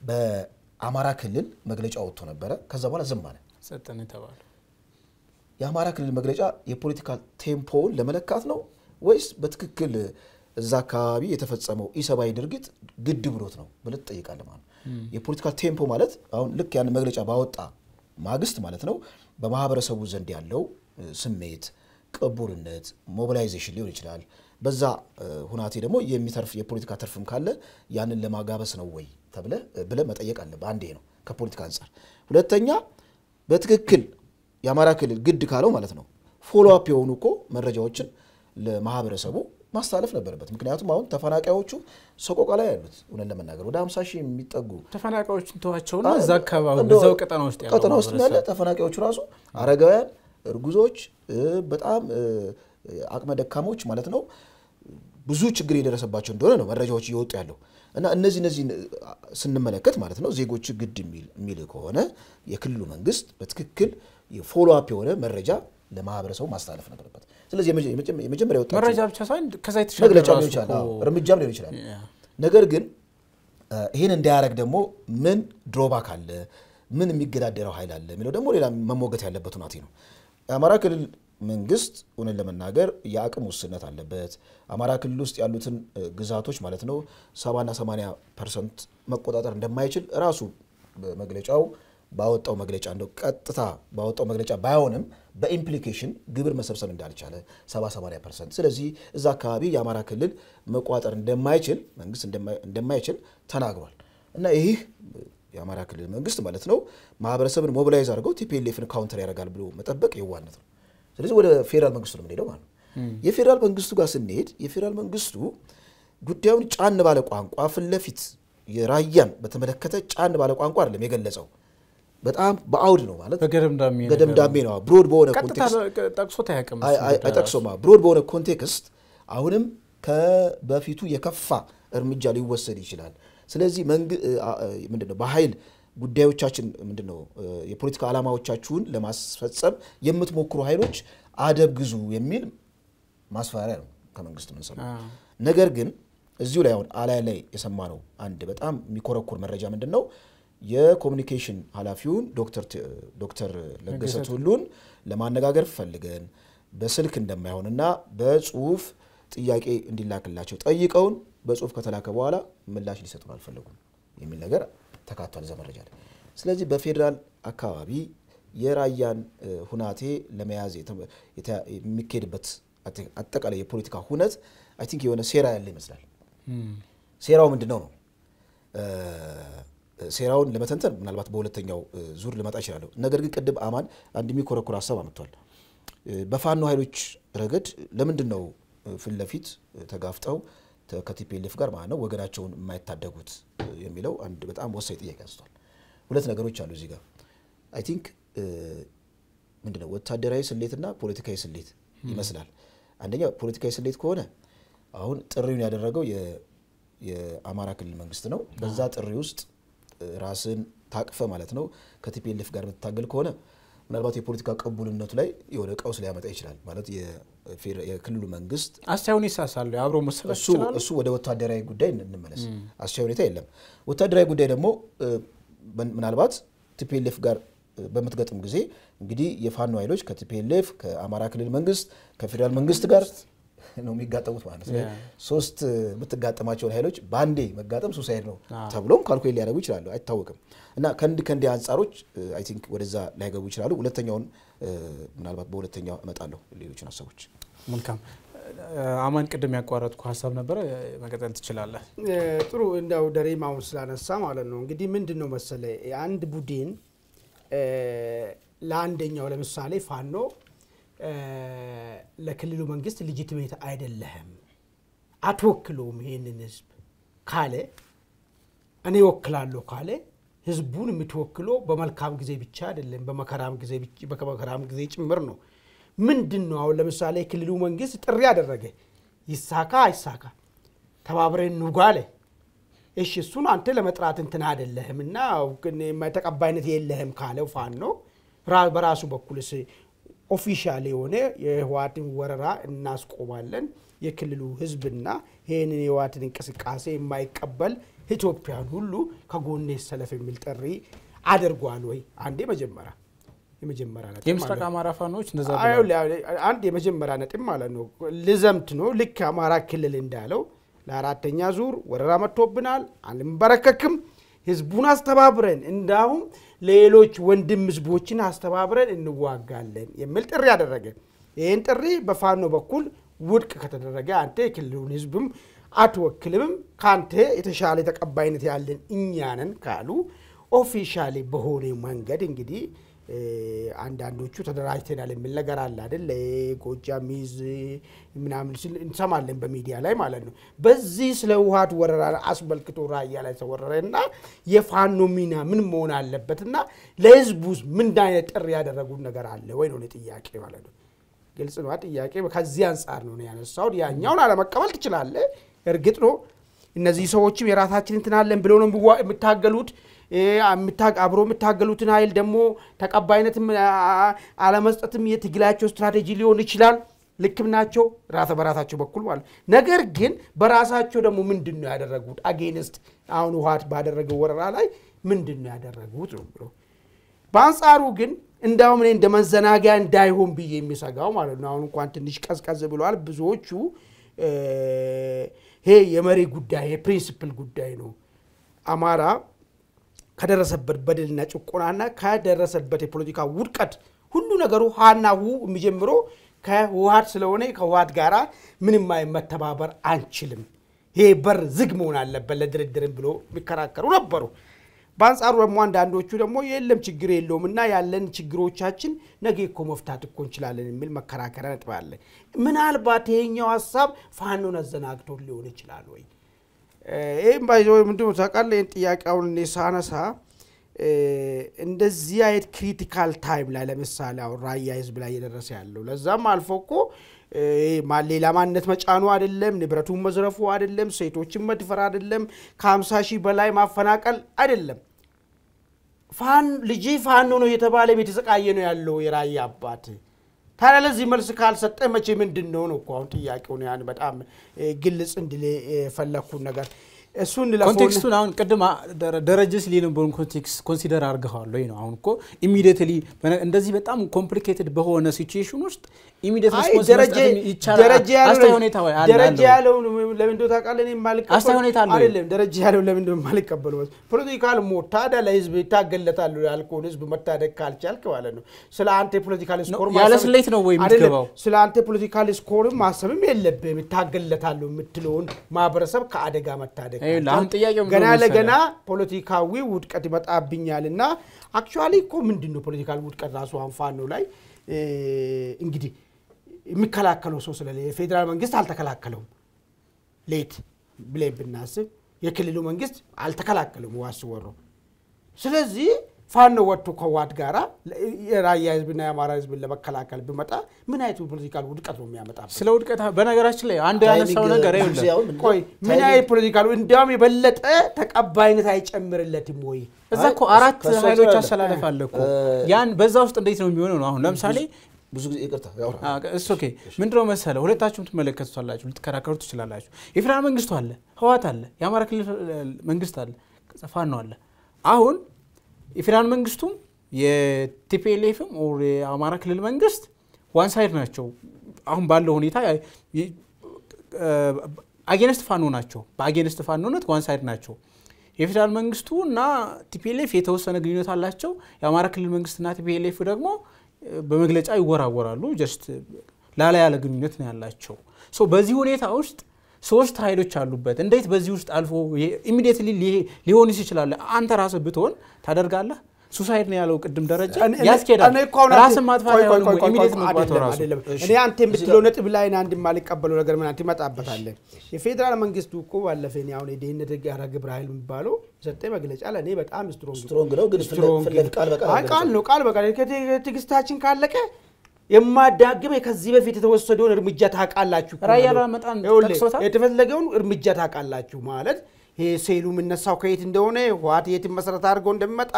በአማራ ክልል መግለጫ ወጥቶ ነበረ። ከዛ በኋላ ዝም አለ፣ ሰጠን የተባለ የአማራ ክልል መግለጫ የፖለቲካ ቴምፖውን ለመለካት ነው ወይስ በትክክል እዛ አካባቢ የተፈጸመው ኢሰብአዊ ድርጊት ግድ ብሎት ነው ብለህ ትጠይቃለህ ማለት ነው። ቴምፖ ማለት አሁን ልክ ያን መግለጫ ባወጣ ማግስት ማለት ነው በማህበረሰቡ ዘንድ ያለው ስሜት፣ ቅቡልነት፣ ሞቢላይዜሽን ሊሆን ይችላል። በዛ ሁናቴ ደግሞ የሚተርፍ የፖለቲካ ትርፍም ካለ ያንን ለማጋበስ ነው ወይ ተብለ ብለ መጠየቅ አለብህ። አንዴ ነው ከፖለቲካ አንጻር። ሁለተኛ በትክክል የአማራ ክልል ግድ ካለው ማለት ነው ፎሎ አፕ የሆኑ እኮ መረጃዎችን ለማህበረሰቡ ማስተላለፍ ነበረበት። ምክንያቱም አሁን ተፈናቃዮቹ ሰቆቃ ላይ ያሉት እውነት ለመናገር ወደ 50 ሺህ የሚጠጉ ተፈናቃዮችን ተዋቸውና እዛ አካባቢ እዛው ቀጠና ውስጥ ያለው ቀጠና ውስጥ ያለ ተፈናቃዮቹ ራሱ አረጋውያን፣ እርጉዞች፣ በጣም አቅመ ደካሞች ማለት ነው ብዙ ችግር የደረሰባቸው እንደሆነ ነው መረጃዎች እየወጡ ያለው። እና እነዚህ እነዚህ ስንመለከት ማለት ነው ዜጎች ግድ የሚል ከሆነ የክልሉ መንግስት በትክክል ፎሎ አፕ የሆነ መረጃ ለማህበረሰቡ ማስተላለፍ ነበረበት። ስለዚህ የመጀመሪያ መረጃ ብቻ ሳይሆን ከዛ ሊሆን ይችላል፣ እርምጃም ሊሆን ይችላል። ነገር ግን ይህን እንዳያደረግ ደግሞ ምን ድሮባክ አለ፣ ምን የሚገዳደረው ኃይል አለ የሚለው ደግሞ ሌላ መሞገት ያለበት ሁናቴ ነው። የአማራ ክልል መንግስት እውነት ለመናገር የአቅም ውስንነት አለበት። አማራ ክልል ውስጥ ያሉትን ግዛቶች ማለት ነው ሰ7ና8 ፐርሰንት መቆጣጠር እንደማይችል ራሱ መግለጫው ባወጣው መግለጫ እንደው ቀጥታ ባወጣው መግለጫ ባይሆንም በኢምፕሊኬሽን ግብር መሰብሰብ እንዳልቻለ 78 ፐርሰንት። ስለዚህ እዛ አካባቢ የአማራ ክልል መቋጠር እንደማይችል መንግስት እንደማይችል ተናግሯል እና ይህ የአማራ ክልል መንግስት ማለት ነው ማህበረሰብን ሞቢላይዝ አድርገው ቲፒኤልኤፍን ካውንተር ያደርጋል ብሎ መጠበቅ የዋነት ነው። ስለዚህ ወደ ፌዴራል መንግስቱ ነው የምንሄደው ማለት ነው። የፌዴራል መንግስቱ ጋር ስንሄድ የፌዴራል መንግስቱ ጉዳዩን ጫን ባለ ቋንቋ ፊት ለፊት የራያን በተመለከተ ጫን ባለ ቋንቋ አይደለም የገለጸው። በጣም በአውድ ነው ማለት ገደምዳሜ ነው። ብሮድ በሆነ ጠቅሶ ብሮድ በሆነ ኮንቴክስት አሁንም ከበፊቱ የከፋ እርምጃ ሊወሰድ ይችላል። ስለዚህ ምንድነው በኃይል ጉዳዮቻችን ምንድነው የፖለቲካ ዓላማዎቻችሁን ለማስፈጸም የምትሞክሩ ኃይሎች አደብ ግዙ የሚል ማስፈራሪያ ነው ከመንግስት የምንሰማው። ነገር ግን እዚሁ ላይ አሁን አላይ ላይ የሰማነው አንድ በጣም የሚኮረኩር መረጃ ምንድን ነው? የኮሚኒኬሽን ኃላፊውን ዶክተር ለገሰ ቱሉን ለማነጋገር ፈልገን በስልክ እንደማይሆንና በጽሁፍ ጥያቄ እንዲላክላቸው ጠይቀውን በጽሁፍ ከተላከ በኋላ ምላሽ ሊሰጡን አልፈለጉም የሚል ነገር ተካቷል እዛ መረጃ ላይ። ስለዚህ በፌዴራል አካባቢ የራያን ሁናቴ ለመያዝ የሚካሄድበት አጠቃላይ የፖለቲካ ሁነት አይ ቲንክ የሆነ ሴራ ያለ ይመስላል። ሴራው ምንድን ነው ነው? ሴራውን ለመተንተን ምናልባት በሁለተኛው ዙር ልመጣ ይችላለሁ። ነገር ግን ቅድም አማን አንድ የሚኮረኩር ሀሳብ አምጥቷል። በፋኖ ኃይሎች ረገድ ለምንድን ነው ፊት ለፊት ተጋፍጠው ከቲፒኤልኤፍ ጋር ማለት ነው ወገናቸውን የማይታደጉት የሚለው አንድ በጣም ወሳኝ ጥያቄ አንስቷል። ሁለት ነገሮች አሉ እዚህ ጋር አይ ቲንክ ምንድነው ወታደራዊ ስሌትና ፖለቲካዊ ስሌት ይመስላል። አንደኛው ፖለቲካዊ ስሌት ከሆነ አሁን ጥሪውን ያደረገው የአማራ ክልል መንግስት ነው። በዛ ጥሪ ውስጥ ራስን ታቅፈ ማለት ነው ከቲፒኤልኤፍ ጋር የምትታገል ከሆነ ምናልባት የፖለቲካ ቅቡልነቱ ላይ የሆነ ቀውስ ሊያመጣ ይችላል። ማለት የክልሉ መንግስት አስቻይ ይሳሳሉ አብሮ መሰለፍ እሱ ወደ ወታደራዊ ጉዳይ እንመለስ። አስቻይ ሁኔታ የለም። ወታደራዊ ጉዳይ ደግሞ ምናልባት ቲፒኤልኤፍ ጋር በምትገጥም ጊዜ እንግዲህ የፋኖ ኃይሎች ከቲፒኤልኤፍ ከአማራ ክልል መንግስት ከፌዴራል መንግስት ጋር ነው የሚጋጠሙት ማለት ነው። ሶስት የምትጋጠማቸውን ኃይሎች በአንዴ መጋጠም ሱሳይድ ነው ተብሎም ካልኩሌት ሊያደርጉ ይችላሉ፣ አይታወቅም። እና ከእንዲህ ከእንዲህ አንጻሮች አይ ቲንክ ወደዛ ላይገቡ ይችላሉ። ሁለተኛውን ምናልባት በሁለተኛው እመጣለሁ ሌሎችን ሀሳቦች። መልካም አማን፣ ቅድም ያቋረጥኩ ሀሳብ ነበረ፣ መቀጠል ትችላለህ። ጥሩ እንደው ደሬም አሁን ስላነሳ ማለት ነው እንግዲህ ምንድን ነው መሰለ አንድ ቡድን ለአንደኛው ለምሳሌ ፋኖ ለክልሉ መንግስት ልጅትሜት አይደለህም፣ አትወክለውም ይህንን ህዝብ ካለ እኔ ወክላለሁ ካለ ህዝቡን የምትወክሎ በመልካም ጊዜ ብቻ አይደለም፣ በመከራም ጊዜ ጭምር ነው። ምንድን ነው አሁን ለምሳሌ ክልሉ መንግስት ጥሪ አደረገ፣ ይሳካ አይሳካ ተባብረን ንጓለ። አለ። እሺ እሱን አንተ ለመጥራት እንትን አይደለህም እና ተቀባይነት የለህም ካለው ፋኖ በራሱ በኩልስ ኦፊሻል የሆነ የህወሓትን ወረራ እናስቆማለን፣ የክልሉ ህዝብና ይህንን የህወሓትን እንቅስቃሴ የማይቀበል ኢትዮጵያን ሁሉ ከጎኔ ሰለፍ የሚል ጥሪ አድርጓል ወይ? አንድ መጀመሪያ የመጀመሪያ ነጥብ የምስራቅ አማራ ፋኖች አንድ የመጀመሪያ ነጥብ ማለት ነው። ልዘምት ነው ልክ አማራ ክልል እንዳለው ለአራተኛ ዙር ወረራ መጥቶብናል፣ አንበረከክም ህዝቡን አስተባብረን እንዳሁም ለሌሎች ወንድም ህዝቦችን አስተባብረን እንዋጋለን የሚል ጥሪ አደረገ። ይህን ጥሪ በፋኖ በኩል ውድቅ ከተደረገ አንተ የክልሉን ህዝብም አትወክልምም፣ ከአንተ የተሻለ ተቀባይነት ያለን እኛንን ካሉ ኦፊሻሊ በሆነ መንገድ እንግዲህ አንዳንዶቹ ተደራጅተናል የሚል ነገር አለ አደለ? ጎጃ ሚዝ ምናምን ሲል እንሰማለን በሚዲያ ላይ ማለት ነው። በዚህ ስለ ህወሓት ወረራ አስመልክቶ ራያ ላይ ተወረረ እና የፋኖ ሚና ምን መሆን አለበት እና ለህዝቡ ምን አይነት ጥሪ ያደረጉት ነገር አለ ወይ ነው ጥያቄ ማለት ነው። ግልጽ ነዋ ጥያቄ። ከዚህ አንጻር ነው ያነሳሁት። ያኛውን አለመቀበል ትችላለህ፣ እርግጥ ነው። እነዚህ ሰዎችም የራሳችን እንትናለን ብሎ ነው የምታገሉት አብሮ የምታገሉትን ኃይል ደግሞ ተቀባይነትም አለመስጠትም የትግላቸው ስትራቴጂ ሊሆን ይችላል። ልክም ናቸው፣ ራሰ በራሳቸው በኩል ማለት ነገር ግን በራሳቸው ደግሞ ምንድን ነው ያደረጉት? አጌንስት አሁን ውሃት ባደረገው ወረራ ላይ ምንድን ነው ያደረጉት ነው ብሎ በአንጻሩ ግን እንዳውም እኔ እንደ መዘናጊያ እንዳይሆን ብዬ የሚሰጋው ማለት ነው። አሁን እንኳን ትንሽ ቀዝቀዝ ብለዋል። ብዙዎቹ ይሄ የመሪ ጉዳይ የፕሪንስፕል ጉዳይ ነው። አማራ ከደረሰበት በደልና ጭቆናና ከደረሰበት የፖለቲካ ውድቀት ሁሉ ነገሩ ሀና ሁ የሚጀምሮ ከህወሀት ስለሆነ ከህወሀት ጋራ ምንም መተባበር አንችልም፣ ይሄ በር ዝግ መሆን አለበት ለድርድርም ብሎ የሚከራከሩ ነበሩ። በአንጻሩ ደግሞ አንዳንዶቹ ደግሞ የለም ችግር የለውም እና ያለን ችግሮቻችን ነገ እኮ መፍታት እኮ እንችላለን የሚል መከራከሪያ ነጥብ አለ። ምናልባት ይሄኛው ሀሳብ ፋኖን አዘናግቶ ሊሆን ይችላል ወይ ይህም ባይዘ ምንድ ታቃለ ይህን ጥያቄ አሁን እኔ ሳነሳ እንደዚህ አይነት ክሪቲካል ታይም ላይ ለምሳሌ አሁን ራያ ህዝብ ላይ እየደረሰ ያለው ለዛም አልፎ እኮ ሌላ ማንነት መጫኑ አይደለም፣ ንብረቱን መዝረፉ አይደለም፣ ሴቶችን መድፈር አይደለም፣ ከሀምሳ ሺህ በላይ ማፈናቀል አይደለም። ልጄ ፋኖ ነው የተባለ የተሰቃየ ነው ያለው የራያ አባት ታዲያ ለዚህ መልስ ካልሰጠ መቼ ምንድን ነው ነው እኮ አሁን ጥያቄውን ያን በጣም ግልጽ እንድል የፈለግኩን ነገር እሱን ኮንቴክስቱን አሁን ቅድም ደረጀ ሊነበሩን የነበሩን ኮንቴክስት ኮንሲደር አድርገዋል ወይ ነው። አሁን እኮ ኢሚዲየትሊ እንደዚህ በጣም ኮምፕሊኬትድ በሆነ ሲቹዌሽን ውስጥ ኢሚዲየት ያለውን ለምን እንደው ታውቃለህ፣ እኔ ሁኔታ አይደለም። ደረጀ ያለውን ለምን ማልቀበሉ ፖለቲካል ሞት ታዲያ ለህዝብ ይታገለታሉ ያልከውን ህዝብ መታደግ ካልቻልክ ማለት ነው። ስለ አንተ ፖለቲካል ስኮር ያለ ስሌት ነው ወይ የምትገባው? ስለ አንተ ፖለቲካል ስኮርም ማሰብም የለብህም። ይታገለታሉ የምትለውን ማህበረሰብ ከአደጋ መታደግ ገና ለገና ፖለቲካዊ ውድቀት ይመጣብኛል እና አክቹዋሊ እኮ ምንድን ነው ፖለቲካዊ ውድቀት ራሱ አንፋን ነው ላይ እንግዲህ የሚከላከለው ሰው ስለ የፌዴራል መንግስት አልተከላከለውም ሌት ብለን ብናስብ የክልሉ መንግስት አልተከላከለም ዋስ ወሮ ስለዚህ ፋኖ ወጥቶ ከዋድ ጋራ የራያ ህዝብና የአማራ ህዝብን ለመከላከል ብመጣ ምን አይነት ፖለቲካል ውድቀት ነው የሚያመጣ? ስለ ውድቀት በነገራችን ላይ አንድ ያነሳው ነገር ቆይ ምን አይነት ፖለቲካል እንዲያውም የበለጠ ተቀባይነት አይጨምርለትም ወይ? እዛ እኮ አራት ኃይሎች አሰላለፍ አለ እኮ ያን በዛ ውስጥ እንዴት ነው የሚሆነው ነው አሁን ለምሳሌ ብዙ ጊዜ ይቅርታ ኦኬ ምንድነው መሰለ ሁለታችሁም ትመለከቱታላችሁ፣ ልትከራከሩ ትችላላችሁ። የፌዴራል መንግስቱ አለ፣ ህወሓት አለ፣ የአማራ ክልል መንግስት አለ፣ ፋኖ አለ። አሁን የፌዴራል መንግስቱም የቲፒኤልኤፍም ኦር የአማራ ክልል መንግስት ዋን ሳይድ ናቸው። አሁን ባለው ሁኔታ አጌነስት ፋኖ ናቸው። በአጌነስት ፋኖነት ዋን ሳይድ ናቸው። የፌዴራል መንግስቱ እና ቲፒኤልኤፍ የተወሰነ ግንኙነት አላቸው። የአማራ ክልል መንግስትና ቲፒኤልኤፍ ደግሞ በመግለጫ ይወራወራሉ። ጀስት ላላ ያለ ግንኙነት ነው ያላቸው። በዚህ ሁኔታ ውስጥ ሶስት ኃይሎች አሉበት። እንዴት በዚህ ውስጥ አልፎ ኢሚዲየትሊ ሊሆንስ ይችላል? አንተ ራስ ብትሆን ታደርጋለህ? ሱሳይድ ነው ያለው ቅድም ደረጃ ያስኬዳል። ራስን ማጥፋት እኔ አንተ የምትለው ነጥብ ላይ አንድ የማልቀበለው ነገር ምን አንተ ይመጣበታለን። የፌዴራል መንግስቱ እኮ ባለፈ እኔ አሁን የደህንነት ጋር ግብረ ኃይል የሚባለው ሰጠ መግለጫ ለእኔ በጣም ስትሮንግ ነው። ግን ቃል በቃል ነው ቃል በቃል ትግስታችን ካለቀ የማዳግም ከዚህ በፊት የተወሰደውን እርምጃ ታውቃላችሁ። የተፈለገውን እርምጃ ታውቃላችሁ ማለት ሴሉ የምነሳው ከየት እንደሆነ ህወሓት የትን መሰረት አድርገው እንደሚመጣ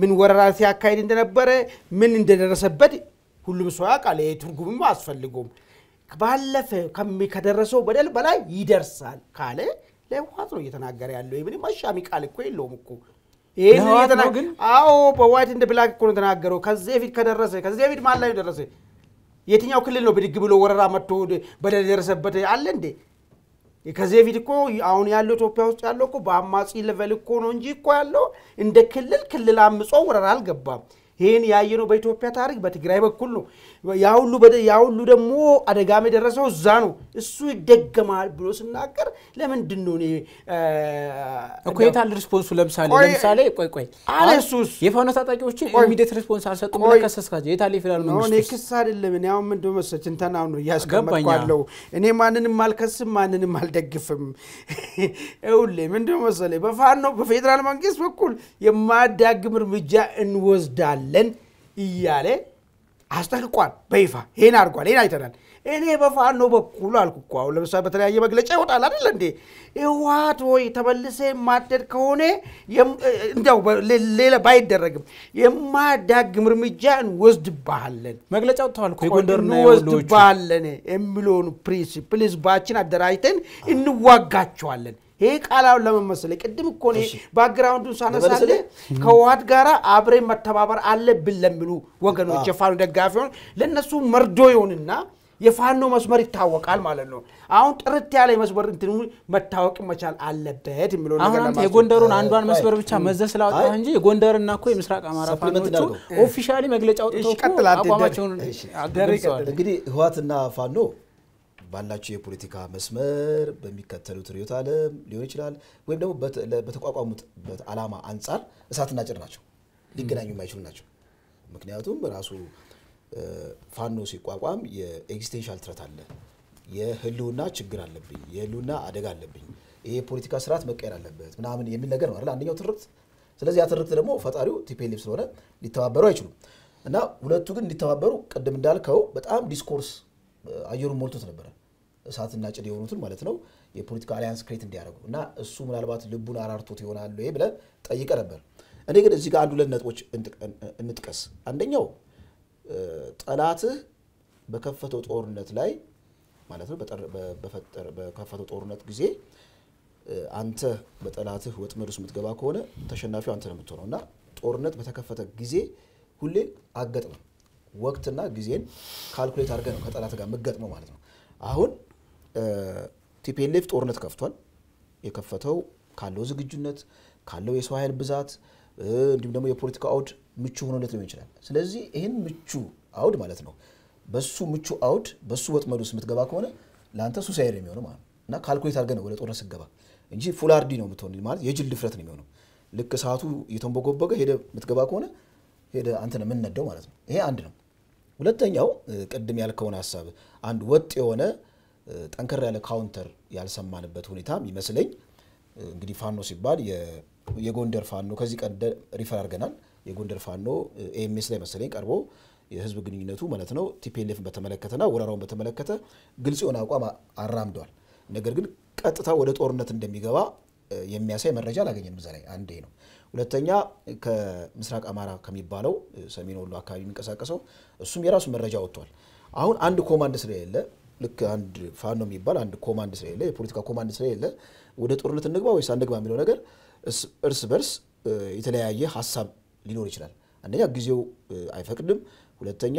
ምን ወረራ ሲያካሄድ እንደነበረ ምን እንደደረሰበት ሁሉም ሰው ያውቃል። ይህ ትርጉምም አስፈልጎም ባለፈ ከደረሰው በደል በላይ ይደርሳል ካለ ለህወሓት ነው እየተናገረ ያለው። ምንም አሻሚ ቃል እኮ የለውም እኮ አዎ በዋይት እንደ ብላክ እኮ ነው ተናገረው። ከዚህ በፊት ከደረሰ ከዚህ በፊት ማን ላይ ደረሰ? የትኛው ክልል ነው ብድግ ብሎ ወረራ መጥቶ በደል የደረሰበት አለ እንዴ? ከዚህ በፊት እኮ አሁን ያለው ኢትዮጵያ ውስጥ ያለው እኮ በአማጺ ለቨል እኮ ነው እንጂ እኮ ያለው እንደ ክልል ክልል አምጾ ወረራ አልገባም። ይህን ያየነው በኢትዮጵያ ታሪክ በትግራይ በኩል ነው። ያ ሁሉ ደግሞ አደጋም የደረሰው እዛ ነው። እሱ ይደገማል ብሎ ስናገር ለምንድን ነው እኔ እኮ የት ሪስፖንሱ? ለምሳሌ ለምሳሌ ቆይ ቆይ አለ እሱስ የፋኖ ታጣቂዎችን ኢሚዲየት ሪስፖንስ አልሰጡም ብለህ ከሰስካቸው የት አለ የፌዴራል መንግስቱ? ክስ አይደለም እኔ አሁን ምንድን መሰለች እንተናው ነው እያስቀመጥኳለሁ። እኔ ማንንም አልከስም ማንንም አልደግፍም። ይኸውልህ ምንድን መሰለኝ በፋኖ በፌዴራል መንግስት በኩል የማያዳግም እርምጃ እንወስዳለን እንወዳለን እያለ አስጠንቅቋል። በይፋ ይህን አድርጓል። ይህን አይተናል። እኔ በፋኖ በኩል አልኩ እኮ አሁን ለምሳሌ በተለያየ መግለጫ ይወጣል አይደል እንዴ? ህወሓት ወይ ተመልሰ የማደድ ከሆነ እንዲያው ሌላ ባይደረግም የማዳግም እርምጃ እንወስድብሃለን፣ መግለጫ ወጥተዋል። እንወስድብሃለን የሚለውን ፕሪንሲፕል ህዝባችን አደራጅተን እንዋጋቸዋለን። ይሄ ቃላውን ለምን ቅድም እኮ እኔ ባክግራውንዱ ሳነሳለ ከህወሓት ጋራ አብሬ መተባበር አለብን ለሚሉ ወገኖች የፋኖ ደጋፊ ሆን ለእነሱ መርዶ ይሆንና የፋኖ መስመር ይታወቃል ማለት ነው። አሁን ጥርት ያለ መስመር እንትን መታወቅ መቻል አለበት የሚለው ነገር የጎንደሩን አንዷን መስመር ብቻ መዘ ስላወጣ እንጂ የጎንደርና እኮ የምስራቅ አማራ ፋኖቹ ኦፊሻሊ መግለጫ አውጥተው አቋማቸውን እንግዲህ ህዋትና ፋኖ ባላቸው የፖለቲካ መስመር በሚከተሉት ርዕዮተ ዓለም ሊሆን ይችላል ወይም ደግሞ በተቋቋሙበት ዓላማ አንጻር እሳትና ጭር ናቸው፣ ሊገናኙ የማይችሉ ናቸው። ምክንያቱም ራሱ ፋኖ ሲቋቋም የኤግዚስቴንሻል ትረት አለ፣ የህልውና ችግር አለብኝ፣ የህልውና አደጋ አለብኝ፣ ይሄ የፖለቲካ ስርዓት መቀየር አለበት ምናምን የሚል ነገር ነው አይደል? አንደኛው ትርክት። ስለዚህ ያ ትርክት ደግሞ ፈጣሪው ቲፒኤልኤፍ ስለሆነ ሊተባበሩ አይችሉም። እና ሁለቱ ግን እንዲተባበሩ ቅድም እንዳልከው በጣም ዲስኮርስ አየሩን ሞልቶት ነበረ። እሳትና ጭድ የሆኑትን ማለት ነው የፖለቲካ አሊያንስ ክሬት እንዲያደርጉ እና እሱ ምናልባት ልቡን አራርቶት ይሆናል ወይ ብለህ ጠይቀ ነበር። እኔ ግን እዚህ ጋር አንድ ሁለት ነጥቦች እንጥቀስ። አንደኛው ጠላትህ በከፈተው ጦርነት ላይ ማለት ነው በከፈተው ጦርነት ጊዜ አንተ በጠላትህ ወጥመድ ውስጥ የምትገባ ከሆነ ተሸናፊው አንተ ነው የምትሆነው እና ጦርነት በተከፈተ ጊዜ ሁሌ አገጥመ ወቅትና ጊዜን ካልኩሌት አድርገህ ነው ከጠላት ጋር የምገጥመው ማለት ነው። አሁን ቲፒኤልኤፍ ጦርነት ከፍቷል። የከፈተው ካለው ዝግጁነት ካለው የሰው ኃይል ብዛት እንዲሁም ደግሞ የፖለቲካ አውድ ምቹ ሆኖለት ሊሆን ይችላል። ስለዚህ ይህን ምቹ አውድ ማለት ነው በሱ ምቹ አውድ በሱ ወጥመድ ውስጥ የምትገባ ከሆነ ለአንተ ሱሳይድ የሚሆነው ማለት ነው እና ካልኩሌት አድርገህ ነው ወደ ጦርነት ስትገባ እንጂ ፉል አርዲ ነው የምትሆን ማለት የጅል ድፍረት ነው የሚሆነው። ልክ ሰዓቱ እየተንቦጎበገ ሄደ የምትገባ ከሆነ ሄደ አንተ ነው የምንነደው ማለት ነው። ይሄ አንድ ነው። ሁለተኛው ቅድም ያልከውን ሀሳብ አንድ ወጥ የሆነ ጠንከር ያለ ካውንተር ያልሰማንበት ሁኔታ ይመስለኝ። እንግዲህ ፋኖ ሲባል የጎንደር ፋኖ ከዚህ ቀን ሪፈር አድርገናል። የጎንደር ፋኖ ኤምኤስ ላይ መሰለኝ ቀርቦ የህዝብ ግንኙነቱ ማለት ነው ቲፒኤልኤፍን በተመለከተና ወረራውን በተመለከተ ግልጽ የሆነ አቋም አራምዷል። ነገር ግን ቀጥታ ወደ ጦርነት እንደሚገባ የሚያሳይ መረጃ አላገኘንም። እዛ ላይ አንዴ ነው። ሁለተኛ ከምስራቅ አማራ ከሚባለው ሰሜን ወሎ አካባቢ የሚንቀሳቀሰው እሱም የራሱ መረጃ ወጥቷል። አሁን አንድ ኮማንድ ስለሌለ ልክ አንድ ፋኖ የሚባል አንድ ኮማንድ ስለሌለ የፖለቲካ ኮማንድ ስለሌለ ወደ ጦርነት እንግባ ወይስ አንግባ የሚለው ነገር እርስ በርስ የተለያየ ሀሳብ ሊኖር ይችላል። አንደኛ ጊዜው አይፈቅድም። ሁለተኛ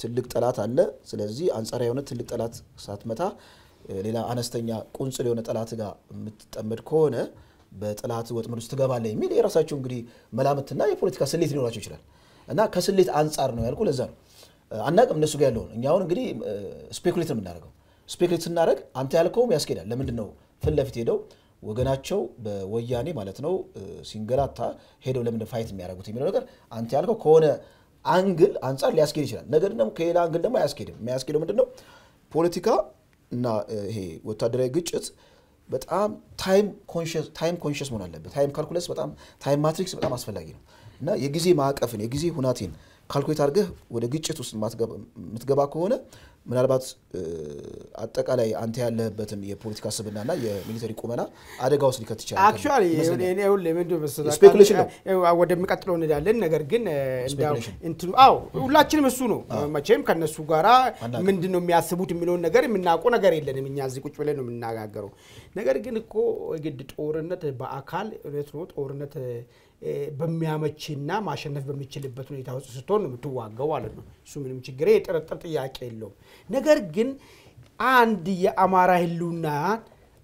ትልቅ ጠላት አለ። ስለዚህ አንጻራዊ የሆነ ትልቅ ጠላት ሳትመታ ሌላ አነስተኛ ቁንጽል የሆነ ጠላት ጋር የምትጠመድ ከሆነ በጠላት ወጥመድ ውስጥ ትገባለህ የሚል የራሳቸው እንግዲህ መላምትና የፖለቲካ ስሌት ሊኖራቸው ይችላል እና ከስሌት አንጻር ነው ያልኩ። ለዛ ነው አናቅም እነሱ ጋር ያለውን እኛ አሁን እንግዲህ ስፔኩሌት ነው የምናደርገው። ስፔኩሌት ስናደርግ አንተ ያልከውም ያስኬዳል። ለምንድን ነው ፊት ለፊት ሄደው ወገናቸው በወያኔ ማለት ነው ሲንገላታ ሄደው ለምንድን ፋይት የሚያደርጉት የሚለው ነገር አንተ ያልከው ከሆነ አንግል አንጻር ሊያስኬድ ይችላል። ነገር ደግሞ ከሌላ አንግል ደግሞ አያስኬድም። የሚያስኬደው ምንድን ነው ፖለቲካ እና ይሄ ወታደራዊ ግጭት በጣም ታይም ኮንሽስ መሆን አለበት። ታይም ካልኩለስ በጣም ታይም ማትሪክስ በጣም አስፈላጊ ነው እና የጊዜ ማዕቀፍን የጊዜ ሁናቴን ካልኩሌት አድርገህ ወደ ግጭት ውስጥ የምትገባ ከሆነ ምናልባት አጠቃላይ አንተ ያለህበትን የፖለቲካ ስብናና የሚሊተሪ ቁመና አደጋ ውስጥ ሊከት ይችላል። አክቹዋሊ ወደሚቀጥለው እንሄዳለን። ነገር ግን አዎ ሁላችንም እሱ ነው መቼም ከነሱ ጋራ ምንድን ነው የሚያስቡት የሚለውን ነገር የምናውቀው ነገር የለንም። እኛ እዚህ ቁጭ ብለን ነው የምናጋገረው። ነገር ግን እኮ ግድ ጦርነት በአካል እውነት ነው ጦርነት በሚያመችና ማሸነፍ በሚችልበት ሁኔታ ውስጥ ስትሆን ነው የምትዋጋው ማለት ነው። እሱ ምንም ችግር የጥርጥር ጥያቄ የለውም። ነገር ግን አንድ የአማራ ህልውና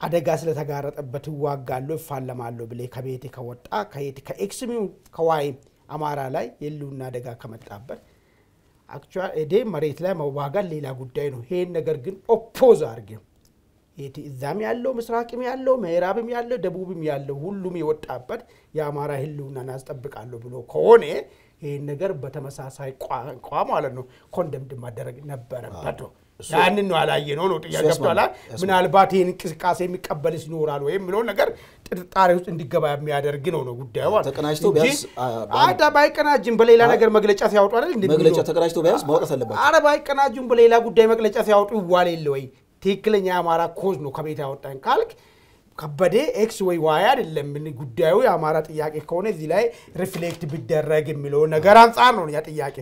አደጋ ስለተጋረጠበት እዋጋለሁ፣ እፋለማለሁ ብ ከቤት ከወጣ ከየት ከኤክስሚው አማራ ላይ የህልውና አደጋ ከመጣበት አክቹዋሊ መሬት ላይ መዋጋት ሌላ ጉዳይ ነው። ይሄን ነገር ግን ኦፖዝ አድርጌ እዛም ያለው ምስራቅም ያለው ምዕራብም ያለው ደቡብም ያለው ሁሉም የወጣበት የአማራ ህልውናን አስጠብቃለሁ ብሎ ከሆነ ይህን ነገር በተመሳሳይ ቋንቋ ማለት ነው ኮንደምድ ማደረግ ነበረበት ነው። ያንን ነው ያላየ ነው ነው ጥያቄ ገብቷላ። ምናልባት ይህን እንቅስቃሴ የሚቀበል ይኖራል ወይም የሚለውን ነገር ጥርጣሬ ውስጥ እንዲገባ የሚያደርግ ነው ነው ጉዳዩ ተቀናጅቶ ባይቀናጅም በሌላ ነገር መግለጫ ሲያወጡ አይደል መግለጫ ተቀናጅቶ ቢያንስ ማውጣት አለባቸው። አረ ባይቀናጅም በሌላ ጉዳይ መግለጫ ሲያወጡ ይዋል የለ ወይ ትክክለኛ የአማራ ኮዝ ነው ከቤት ያወጣን ካልክ ከበዴ ኤክስ ወይ ዋይ አይደለም። ጉዳዩ የአማራ ጥያቄ ከሆነ እዚህ ላይ ሪፍሌክት ቢደረግ የሚለው ነገር አንጻር ነው ያ ጥያቄ።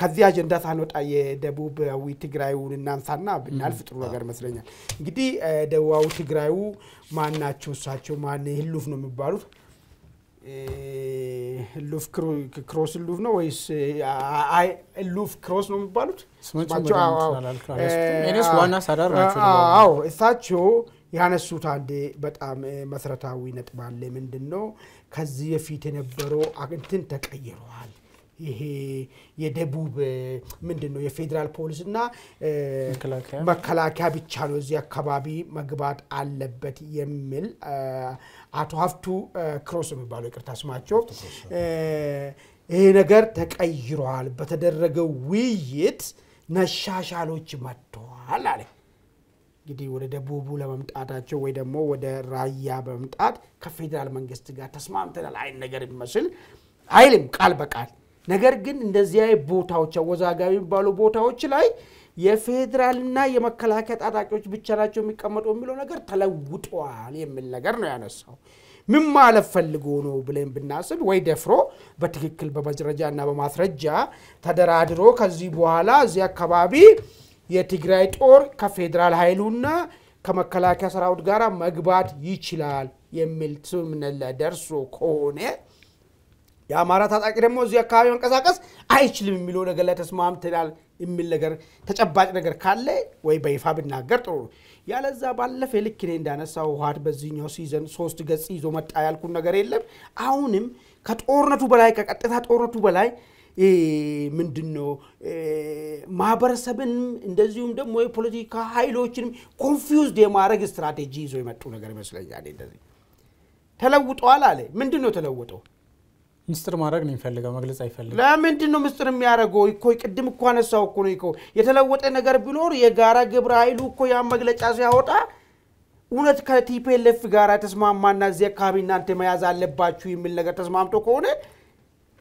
ከዚህ አጀንዳ ሳንወጣ የደቡባዊ ትግራዩን እናንሳና ብናልፍ ጥሩ ነገር ይመስለኛል። እንግዲህ ደቡባዊ ትግራዩ ማን ናቸው? እሳቸው ማን ህሉፍ ነው የሚባሉት? ህሉፍ ክሮስ ህሉፍ ነው ወይስ ህሉፍ ክሮስ ነው የሚባሉት? ስማቸው ዋና ሳዳር ናቸው። እሳቸው ያነሱት አንድ በጣም መሰረታዊ ነጥብ አለ። ምንድን ነው? ከዚህ በፊት የነበረው እንትን ተቀይረዋል። ይሄ የደቡብ ምንድን ነው የፌዴራል ፖሊስና መከላከያ ብቻ ነው እዚህ አካባቢ መግባት አለበት የሚል አቶ ሀፍቱ ክሮስ የሚባለው ይቅርታ ስማቸው ይሄ ነገር ተቀይረዋል። በተደረገው ውይይት መሻሻሎች መጥተዋል አለ። እንግዲህ ወደ ደቡቡ ለመምጣታቸው ወይ ደግሞ ወደ ራያ በመምጣት ከፌዴራል መንግስት ጋር ተስማምተናል አይን ነገር የሚመስል አይልም ቃል በቃል ነገር ግን እንደዚያ ቦታዎች አወዛጋቢ የሚባሉ ቦታዎች ላይ የፌዴራልና የመከላከያ ታጣቂዎች ብቻ ናቸው የሚቀመጡ የሚለው ነገር ተለውጧል የሚል ነገር ነው ያነሳው። ምን ማለት ፈልጎ ነው ብለን ብናስብ ወይ ደፍሮ በትክክል በመረጃና በማስረጃ ተደራድሮ ከዚህ በኋላ እዚህ አካባቢ የትግራይ ጦር ከፌዴራል ኃይሉና ከመከላከያ ሰራዊት ጋር መግባት ይችላል የሚል ስምምነት ላይ ደርሶ ከሆነ የአማራ ታጣቂ ደግሞ እዚህ አካባቢ መንቀሳቀስ አይችልም የሚለው ነገር ላይ ተስማምተናል የሚል ነገር ተጨባጭ ነገር ካለ ወይ በይፋ ብናገር ጥሩ ነው። ያለዛ ባለፈ ልክ እኔ እንዳነሳው ህወሓት በዚህኛው ሲዘን ሶስት ገጽ ይዞ መጣ ያልኩን ነገር የለም። አሁንም ከጦርነቱ በላይ ከቀጥታ ጦርነቱ በላይ ምንድን ነው ማህበረሰብንም እንደዚሁም ደግሞ የፖለቲካ ኃይሎችንም ኮንፊውዝድ የማድረግ ስትራቴጂ ይዞ የመጡ ነገር ይመስለኛል። እንደዚህ ተለውጠዋል አለ። ምንድን ነው ተለውጠው? ምስጢር ማድረግ ነው የሚፈልገው፣ መግለጽ አይፈልግም። ለምንድን ነው ምስጢር የሚያደርገው? እኮ ቅድም እኮ አነሳው እኮ ነው የተለወጠ ነገር ቢኖር የጋራ ግብረ ኃይሉ እኮ ያን መግለጫ ሲያወጣ እውነት ከቲፒኤልኤፍ ጋር ተስማማና እዚህ አካባቢ እናንተ መያዝ አለባችሁ የሚል ነገር ተስማምቶ ከሆነ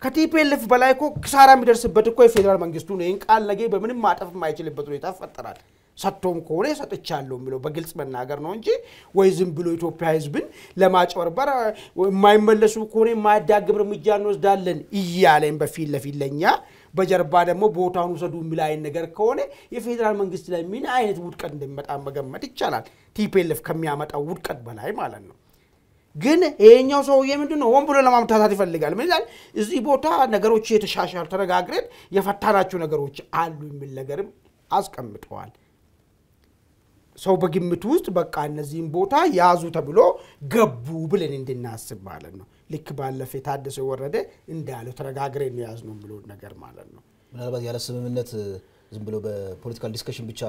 ከቲፒኤልኤፍ በላይ እኮ ኪሳራ የሚደርስበት እኮ የፌዴራል መንግስቱ ነው። ይህን ቃል ነገ በምንም ማጠፍ የማይችልበት ሁኔታ ይፈጠራል። ሰጥቶም ከሆነ ሰጥቻለሁ የሚለው በግልጽ መናገር ነው እንጂ ወይ ዝም ብሎ ኢትዮጵያ ህዝብን ለማጭበርበር የማይመለሱ ከሆነ የማያዳግም እርምጃ እንወስዳለን እያለን በፊት ለፊት ለእኛ በጀርባ ደግሞ ቦታውን ውሰዱ የሚል አይነት ነገር ከሆነ የፌዴራል መንግስት ላይ ምን አይነት ውድቀት እንደሚመጣ መገመት ይቻላል። ቲፒኤልኤፍ ከሚያመጣው ውድቀት በላይ ማለት ነው። ግን ይሄኛው ሰውዬ ምንድን ነው ሆን ብሎ ለማምታታት ይፈልጋል። ምን ይላል? እዚህ ቦታ ነገሮች የተሻሻሉ ተነጋግረን የፈታናቸው ነገሮች አሉ የሚል ነገርም አስቀምጠዋል። ሰው በግምት ውስጥ በቃ እነዚህም ቦታ ያዙ ተብሎ ገቡ ብለን እንድናስብ ማለት ነው። ልክ ባለፈ ታደሰ ወረደ እንዳለው ተነጋግረን ያዝ ነው ብሎ ነገር ማለት ነው። ምናልባት ያለ ስምምነት ዝም ብሎ በፖለቲካል ዲስከሽን ብቻ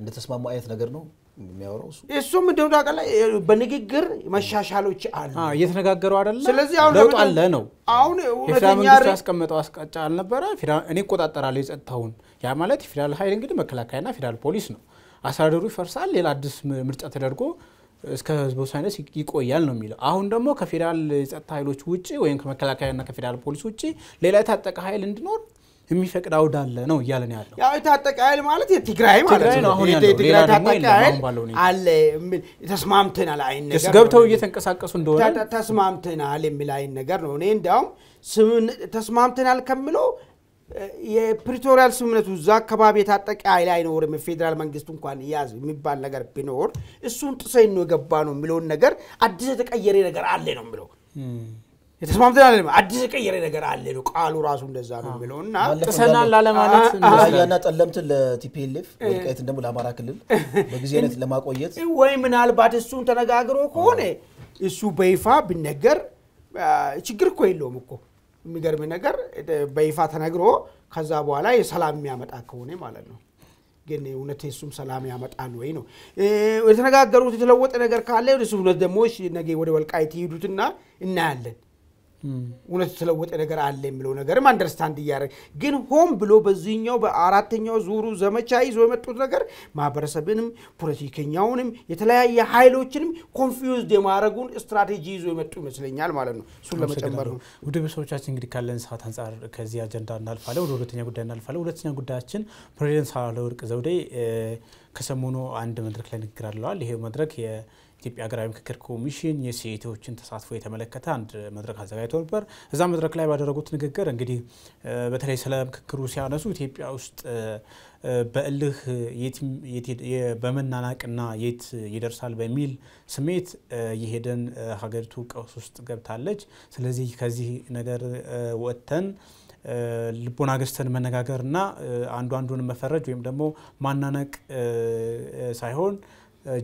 እንደተስማሙ አይነት ነገር ነው። የሚያወራው እሱም እንደሆነ ታውቃለህ፣ በንግግር መሻሻሎች አሉ። እየተነጋገሩ አይደለ? ስለዚህ አሁን ለውጥ አለ ነው። አሁን የፌዴራል መንግስት ያስቀመጠው አስቃጫ አልነበረ? እኔ እቆጣጠራለሁ የጸጥታውን። ያ ማለት የፌዴራል ኃይል እንግዲህ መከላከያና ፌዴራል ፖሊስ ነው። አስተዳደሩ ይፈርሳል፣ ሌላ አዲስ ምርጫ ተደርጎ እስከ ህዝብ ውሳኔ ይቆያል ነው የሚለው። አሁን ደግሞ ከፌዴራል የጸጥታ ኃይሎች ውጭ ወይም ከመከላከያና ከፌዴራል ፖሊስ ውጭ ሌላ የታጠቀ ኃይል እንዲኖር የሚፈቅድ አውድ አለ ነው እያለን ያለው። ያው የታጠቀ ኃይል ማለት የትግራይ ማለት ነው። የትግራይ ታጠቀ ኃይል አለ የሚል ተስማምተናል አይን ነገር ገብተው እየተንቀሳቀሱ እንደሆነ ተስማምተናል የሚል አይን ነገር ነው። እኔ እንዲያውም ተስማምተናል ከምለው የፕሪቶሪያል ስምምነቱ እዛ አካባቢ የታጠቀ ኃይል አይኖርም፣ የፌዴራል መንግስት እንኳን ያዝ የሚባል ነገር ቢኖር እሱን ጥሰኝ ነው የገባ ነው የሚለውን ነገር አዲስ የተቀየረ ነገር አለ ነው የሚለው ተስማምተናል አዲስ የቀየረ ነገር አለ ነው ቃሉ ራሱ እንደዛ ነው የሚለው እና ጥሰናል ላለማለት ያና ጠለምትን ለቲፒኤልኤፍ ወልቃይትን ደግሞ ለአማራ ክልል በጊዜ አይነት ለማቆየት ወይ ምናልባት እሱን ተነጋግሮ ከሆነ እሱ በይፋ ብነገር ችግር እኮ የለውም እኮ የሚገርም ነገር በይፋ ተነግሮ ከዛ በኋላ የሰላም የሚያመጣ ከሆነ ማለት ነው ግን እውነት እሱም ሰላም ያመጣል ወይ ነው የተነጋገሩት የተለወጠ ነገር ካለ እሱ እውነት ደግሞ ነገ ወደ ወልቃይት ይሄዱትና እናያለን እውነት የተለወጠ ነገር አለ የሚለው ነገርም አንደርስታንድ እያደረግ ግን ሆን ብሎ በዚህኛው በአራተኛው ዙሩ ዘመቻ ይዞ የመጡት ነገር ማህበረሰብንም ፖለቲከኛውንም የተለያየ ሀይሎችንም ኮንፊውዝድ የማድረጉን ስትራቴጂ ይዞ የመጡ ይመስለኛል ማለት ነው። እሱን ለመጨመር ነው። ውድ ቤተሰቦቻችን እንግዲህ ካለን ሰዓት አንጻር ከዚህ አጀንዳ እናልፋለን፣ ወደ ሁለተኛ ጉዳይ እናልፋለን። ሁለተኛ ጉዳያችን ፕሬዚደንት ሳህለወርቅ ዘውዴ ከሰሞኑ አንድ መድረክ ላይ ንግግር አለዋል። ይሄ መድረክ የኢትዮጵያ ሀገራዊ ምክክር ኮሚሽን የሴቶችን ተሳትፎ የተመለከተ አንድ መድረክ አዘጋጅቶ ነበር። እዛ መድረክ ላይ ባደረጉት ንግግር እንግዲህ በተለይ ስለ ምክክሩ ሲያነሱ ኢትዮጵያ ውስጥ በእልህ በመናናቅና የት ይደርሳል በሚል ስሜት የሄደን ሀገሪቱ ቀውስ ውስጥ ገብታለች። ስለዚህ ከዚህ ነገር ወጥተን ልቦና ገዝተን መነጋገርና አንዱ አንዱን መፈረጅ ወይም ደግሞ ማናነቅ ሳይሆን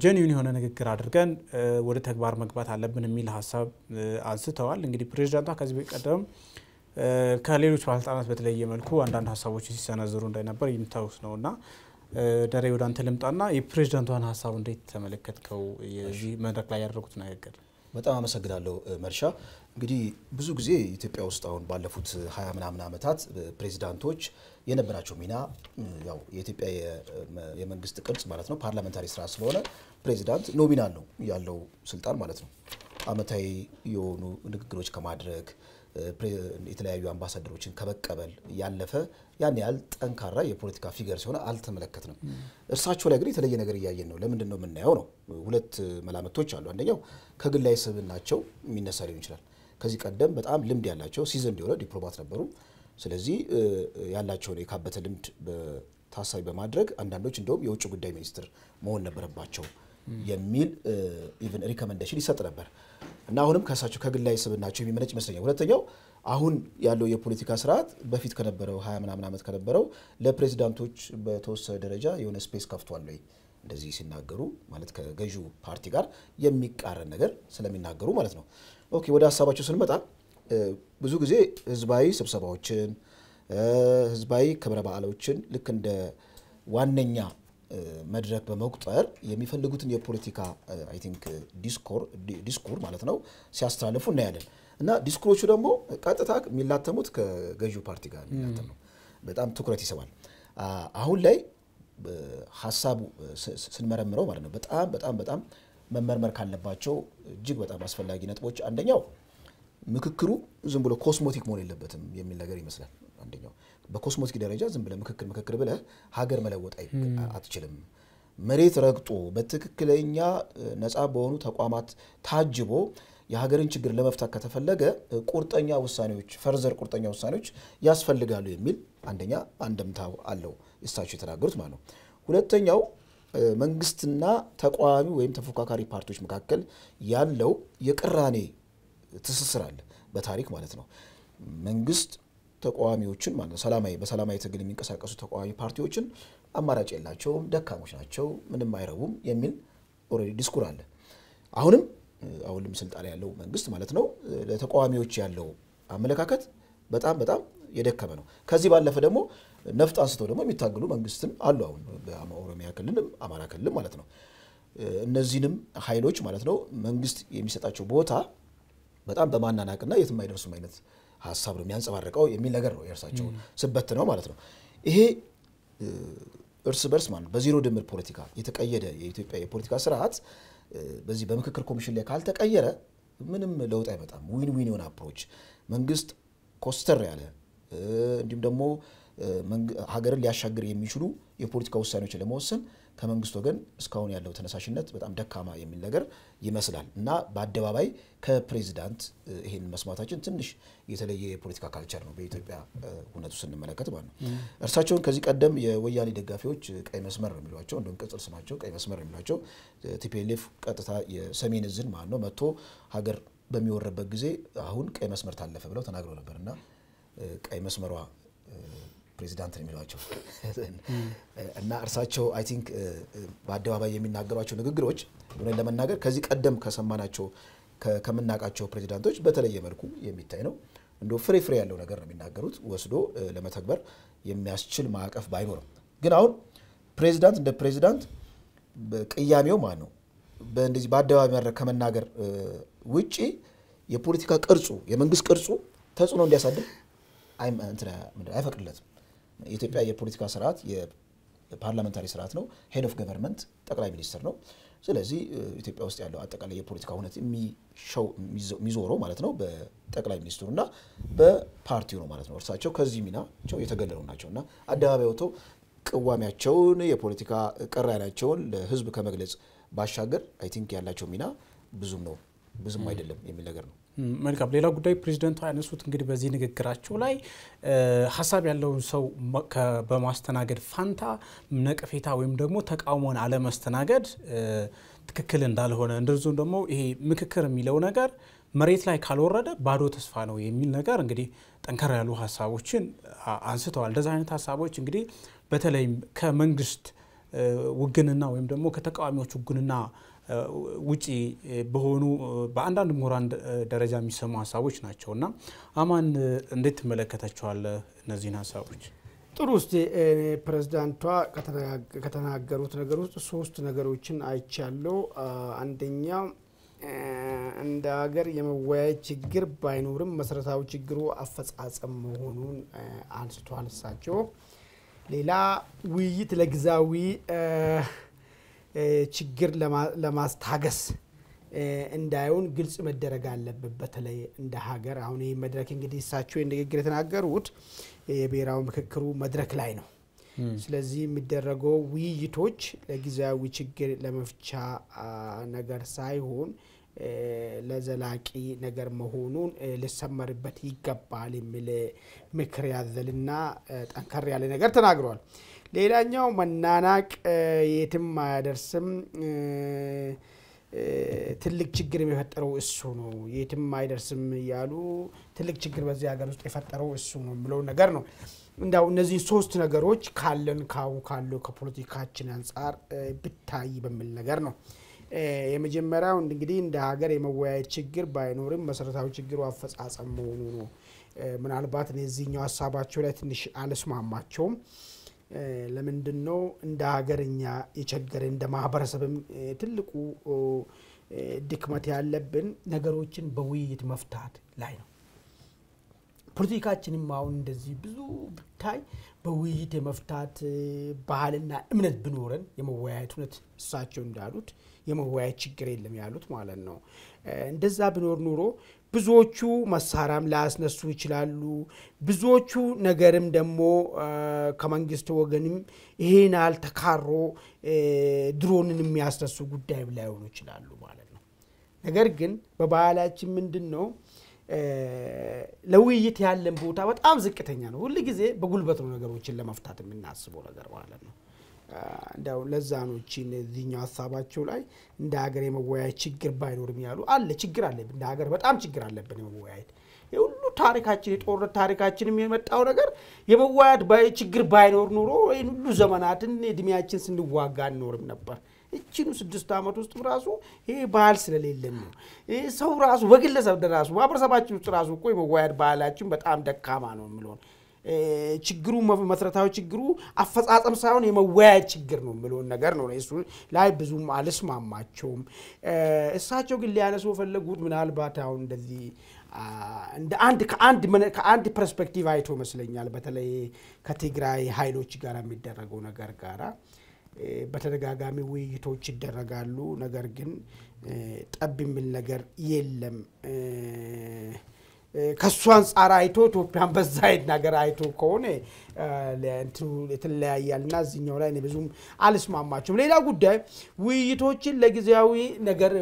ጀኒውን የሆነ ንግግር አድርገን ወደ ተግባር መግባት አለብን የሚል ሀሳብ አንስተዋል። እንግዲህ ፕሬዚዳንቷ ከዚህ በቀደም ከሌሎች ባለስልጣናት በተለየ መልኩ አንዳንድ ሀሳቦች ሲሰነዝሩ እንደነበር የሚታወስ ነው እና ደሬ ወደ አንተ ልምጣና የፕሬዚዳንቷን ሀሳብ እንዴት ተመለከትከው? የዚህ መድረክ ላይ ያደረጉት ንግግር። በጣም አመሰግናለሁ መርሻ። እንግዲህ ብዙ ጊዜ ኢትዮጵያ ውስጥ አሁን ባለፉት ሀያ ምናምን ዓመታት ፕሬዚዳንቶች የነበራቸው ሚና ያው የኢትዮጵያ የመንግስት ቅርጽ ማለት ነው ፓርላመንታሪ ስራ ስለሆነ ፕሬዚዳንት ኖሚናል ነው ያለው ስልጣን ማለት ነው። አመታዊ የሆኑ ንግግሮች ከማድረግ የተለያዩ አምባሳደሮችን ከመቀበል ያለፈ ያን ያህል ጠንካራ የፖለቲካ ፊገር ሲሆነ አልተመለከትንም። እርሳቸው ላይ ግን የተለየ ነገር እያየን ነው። ለምንድን ነው የምናየው? ነው ሁለት መላምቶች አሉ። አንደኛው ከግላዊ ስብዕናቸው የሚነሳ ሊሆን ይችላል። ከዚህ ቀደም በጣም ልምድ ያላቸው ሲዘንድ የሆነ ዲፕሎማት ነበሩ። ስለዚህ ያላቸውን የካበተ ልምድ ታሳቢ በማድረግ አንዳንዶች እንደውም የውጭ ጉዳይ ሚኒስትር መሆን ነበረባቸው የሚል ኢቨን ሪኮመንዴሽን ይሰጥ ነበር እና አሁንም ከእሳቸው ከግላዊ ስብዕናቸው የሚመነጭ ይመስለኛል። ሁለተኛው አሁን ያለው የፖለቲካ ስርዓት በፊት ከነበረው ሀያ ምናምን ዓመት ከነበረው ለፕሬዚዳንቶች በተወሰነ ደረጃ የሆነ ስፔስ ከፍቷል ወይ እንደዚህ ሲናገሩ ማለት ከገዢው ፓርቲ ጋር የሚቃረን ነገር ስለሚናገሩ ማለት ነው። ኦኬ ወደ ሀሳባቸው ስንመጣ ብዙ ጊዜ ህዝባዊ ስብሰባዎችን ህዝባዊ ክብረ በዓሎችን ልክ እንደ ዋነኛ መድረክ በመቁጠር የሚፈልጉትን የፖለቲካ አይ ቲንክ ዲስኩር ማለት ነው ሲያስተላልፉ እናያለን። እና ዲስኩሮቹ ደግሞ ቀጥታ የሚላተሙት ከገዢው ፓርቲ ጋር የሚላተም ነው። በጣም ትኩረት ይስባል። አሁን ላይ ሀሳቡ ስንመረምረው ማለት ነው በጣም በጣም በጣም መመርመር ካለባቸው እጅግ በጣም አስፈላጊ ነጥቦች አንደኛው ምክክሩ ዝም ብሎ ኮስሞቲክ መሆን የለበትም የሚል ነገር ይመስላል። አንደኛው በኮስሞቲክ ደረጃ ዝም ብለህ ምክክር ምክክር ብለህ ሀገር መለወጥ hmm. አትችልም። መሬት ረግጦ በትክክለኛ ነፃ በሆኑ ተቋማት ታጅቦ የሀገርን ችግር ለመፍታት ከተፈለገ ቁርጠኛ ውሳኔዎች ፈርዘር ቁርጠኛ ውሳኔዎች ያስፈልጋሉ የሚል አንደኛ አንደምታ አለው እሳቸው የተናገሩት ማለት ነው። ሁለተኛው መንግስትና ተቃዋሚ ወይም ተፎካካሪ ፓርቲዎች መካከል ያለው የቅራኔ ትስስር አለ በታሪክ ማለት ነው። መንግስት ተቃዋሚዎችን ማለት ነው ሰላማዊ በሰላማዊ ትግል የሚንቀሳቀሱ ተቃዋሚ ፓርቲዎችን አማራጭ የላቸውም፣ ደካሞች ናቸው፣ ምንም አይረቡም የሚል ኦልሬዲ ዲስኩር አለ። አሁንም አሁንም ስልጣን ያለው መንግስት ማለት ነው ለተቃዋሚዎች ያለው አመለካከት በጣም በጣም የደከመ ነው። ከዚህ ባለፈ ደግሞ ነፍጥ አንስተው ደግሞ የሚታገሉ መንግስትም አሉ። አሁን በኦሮሚያ ክልልም አማራ ክልልም ማለት ነው። እነዚህንም ኃይሎች ማለት ነው መንግስት የሚሰጣቸው ቦታ በጣም በማናናቅና የትም አይደርሱም አይነት ሀሳብ ነው የሚያንጸባርቀው የሚል ነገር ነው የእርሳቸው ስበት ነው ማለት ነው። ይሄ እርስ በርስ ማለት በዜሮ ድምር ፖለቲካ የተቀየደ የኢትዮጵያ የፖለቲካ ስርዓት በዚህ በምክክር ኮሚሽን ላይ ካልተቀየረ ምንም ለውጥ አይመጣም። ዊን ዊን የሆነ አፕሮች መንግስት ኮስተር ያለ እንዲሁም ደግሞ ሀገርን ሊያሻግር የሚችሉ የፖለቲካ ውሳኔዎችን ለመወሰን ከመንግስት ወገን እስካሁን ያለው ተነሳሽነት በጣም ደካማ የሚል ነገር ይመስላል እና በአደባባይ ከፕሬዚዳንት ይህን መስማታችን ትንሽ የተለየ የፖለቲካ ካልቸር ነው በኢትዮጵያ እውነቱ ስንመለከት ማለት ነው። እርሳቸውን ከዚህ ቀደም የወያኔ ደጋፊዎች ቀይ መስመር የሚሏቸው፣ እንዲሁም ቅጽል ስማቸው ቀይ መስመር የሚሏቸው። ቲፒኤልኤፍ ቀጥታ የሰሜን እዝን ማለት ነው መጥቶ ሀገር በሚወረበት ጊዜ አሁን ቀይ መስመር ታለፈ ብለው ተናግረው ነበር እና ቀይ መስመሯ ፕሬዚዳንት ነው የሚሏቸው እና እርሳቸው አይ ቲንክ በአደባባይ የሚናገሯቸው ንግግሮች እውነት ለመናገር ከዚህ ቀደም ከሰማናቸው ከምናውቃቸው ፕሬዚዳንቶች በተለየ መልኩ የሚታይ ነው። እንደ ፍሬ ፍሬ ያለው ነገር ነው የሚናገሩት ወስዶ ለመተግበር የሚያስችል ማዕቀፍ ባይኖርም ግን አሁን ፕሬዚዳንት እንደ ፕሬዚዳንት ቅያሜው ማን ነው በእንደዚህ በአደባባይ መድረክ ከመናገር ውጪ የፖለቲካ ቅርጹ የመንግስት ቅርጹ ተጽዕኖ እንዲያሳድር አይፈቅድለትም። የኢትዮጵያ የፖለቲካ ስርዓት የፓርላመንታሪ ስርዓት ነው። ሄድ ኦፍ ገቨርንመንት ጠቅላይ ሚኒስትር ነው። ስለዚህ ኢትዮጵያ ውስጥ ያለው አጠቃላይ የፖለቲካ ሁነት የሚዞረው ማለት ነው በጠቅላይ ሚኒስትሩ እና በፓርቲው ነው ማለት ነው። እርሳቸው ከዚህ ሚናቸው የተገለሉ ናቸው እና አደባባይ ወጥተው ቅዋሚያቸውን የፖለቲካ ቅራኔያቸውን ለህዝብ ከመግለጽ ባሻገር አይ ቲንክ ያላቸው ሚና ብዙም ነው ብዙም አይደለም የሚል ነገር ነው። መልካም። ሌላ ጉዳይ ፕሬዚደንቱ ያነሱት እንግዲህ በዚህ ንግግራቸው ላይ ሀሳብ ያለውን ሰው በማስተናገድ ፋንታ ነቀፌታ ወይም ደግሞ ተቃውሞን አለመስተናገድ ትክክል እንዳልሆነ እንደዚሁም ደግሞ ይሄ ምክክር የሚለው ነገር መሬት ላይ ካልወረደ ባዶ ተስፋ ነው የሚል ነገር እንግዲህ ጠንከር ያሉ ሀሳቦችን አንስተዋል። እንደዚህ አይነት ሀሳቦች እንግዲህ በተለይም ከመንግስት ውግንና ወይም ደግሞ ከተቃዋሚዎች ውግንና ውጪ በሆኑ በአንዳንድ ምሁራን ደረጃ የሚሰሙ ሀሳቦች ናቸው እና አማን እንዴት ትመለከታቸዋለህ እነዚህን ሀሳቦች? ጥሩ ስ ፕሬዝዳንቷ ከተናገሩት ነገር ውስጥ ሶስት ነገሮችን አይቻለው። አንደኛ እንደ ሀገር የመወያየት ችግር ባይኖርም መሰረታዊ ችግሩ አፈጻጸም መሆኑን አንስቷል እሳቸው። ሌላ ውይይት ለጊዜያዊ ችግር ለማስታገስ እንዳይሆን ግልጽ መደረግ አለበት። በተለይ እንደ ሀገር አሁን ይህ መድረክ እንግዲህ እሳቸው ንግግር የተናገሩት የብሔራዊ ምክክሩ መድረክ ላይ ነው። ስለዚህ የሚደረገው ውይይቶች ለጊዜያዊ ችግር ለመፍቻ ነገር ሳይሆን ለዘላቂ ነገር መሆኑን ልሰመርበት ይገባል የሚል ምክር ያዘልና ጠንከር ያለ ነገር ተናግረዋል። ሌላኛው መናናቅ የትም አያደርስም ትልቅ ችግር የፈጠረው እሱ ነው፣ የትም አይደርስም እያሉ ትልቅ ችግር በዚህ ሀገር ውስጥ የፈጠረው እሱ ነው ብለው ነገር ነው። እንዲያው እነዚህ ሶስት ነገሮች ካለን ካሁ ካለው ከፖለቲካችን አንጻር ብታይ በሚል ነገር ነው። የመጀመሪያው እንግዲህ እንደ ሀገር የመወያየት ችግር ባይኖርም መሰረታዊ ችግሩ አፈጻጸም መሆኑ ነው። ምናልባት እዚህኛው ሀሳባቸው ላይ ትንሽ አልስማማቸውም። ለምንድን ነው እንደ ሀገርኛ የቸገረ እንደ ማህበረሰብም ትልቁ ድክመት ያለብን ነገሮችን በውይይት መፍታት ላይ ነው። ፖለቲካችንም አሁን እንደዚህ ብዙ ብታይ በውይይት የመፍታት ባህልና እምነት ቢኖረን የመወያየት እውነት እሳቸው እንዳሉት የመወያየት ችግር የለም ያሉት ማለት ነው። እንደዛ ብኖር ኑሮ ብዙዎቹ መሳሪያም ላያስነሱ ይችላሉ። ብዙዎቹ ነገርም ደግሞ ከመንግስት ወገንም ይሄን ያህል ተካሮ ድሮንን የሚያስነሱ ጉዳይ ላይሆኑ ይችላሉ ማለት ነው። ነገር ግን በባህላችን ምንድን ነው ለውይይት ያለን ቦታ በጣም ዝቅተኛ ነው። ሁል ጊዜ በጉልበት ነው ነገሮችን ለመፍታት የምናስበው ነገር ማለት ነው። እንዲያው ለዛ ነው እዚህኛው ሀሳባቸው ላይ እንደ ሀገር የመወያየት ችግር ባይኖርም ያሉ አለ ችግር አለብን እንደ ሀገር በጣም ችግር አለብን የመወያየት የሁሉ ታሪካችን የጦርነት ታሪካችን የመጣው ነገር የመወያየት ችግር ባይኖር ኑሮ ይህን ሁሉ ዘመናትን እድሜያችን ስንዋጋ አንኖርም ነበር። እችኑ ስድስት ዓመት ውስጥ ራሱ ይሄ ባህል ስለሌለን ነው። ሰው ራሱ በግለሰብ ራሱ ማህበረሰባችን ውስጥ ራሱ እኮ የመወያየት ባህላችን በጣም ደካማ ነው የሚለውን ችግሩ መሰረታዊ ችግሩ አፈጻጸም ሳይሆን የመወያየት ችግር ነው የምለውን ነገር ነው። እሱ ላይ ብዙም አልስማማቸውም። እሳቸው ግን ሊያነሱ የፈለጉት ምናልባት አሁን እንደዚህ እንደ አንድ ከአንድ ከአንድ ፐርስፔክቲቭ አይቶ ይመስለኛል በተለይ ከትግራይ ኃይሎች ጋር የሚደረገው ነገር ጋራ በተደጋጋሚ ውይይቶች ይደረጋሉ። ነገር ግን ጠብ የሚል ነገር የለም። ከሱ አንጻር አይቶ ኢትዮጵያን (laughs) በዛ አይነት ነገር አይቶ ከሆነ የተለያያልና እዚኛው ላይ ብዙም አልስማማቸውም። ሌላ ጉዳይ ውይይቶችን ለጊዜያዊ ነገር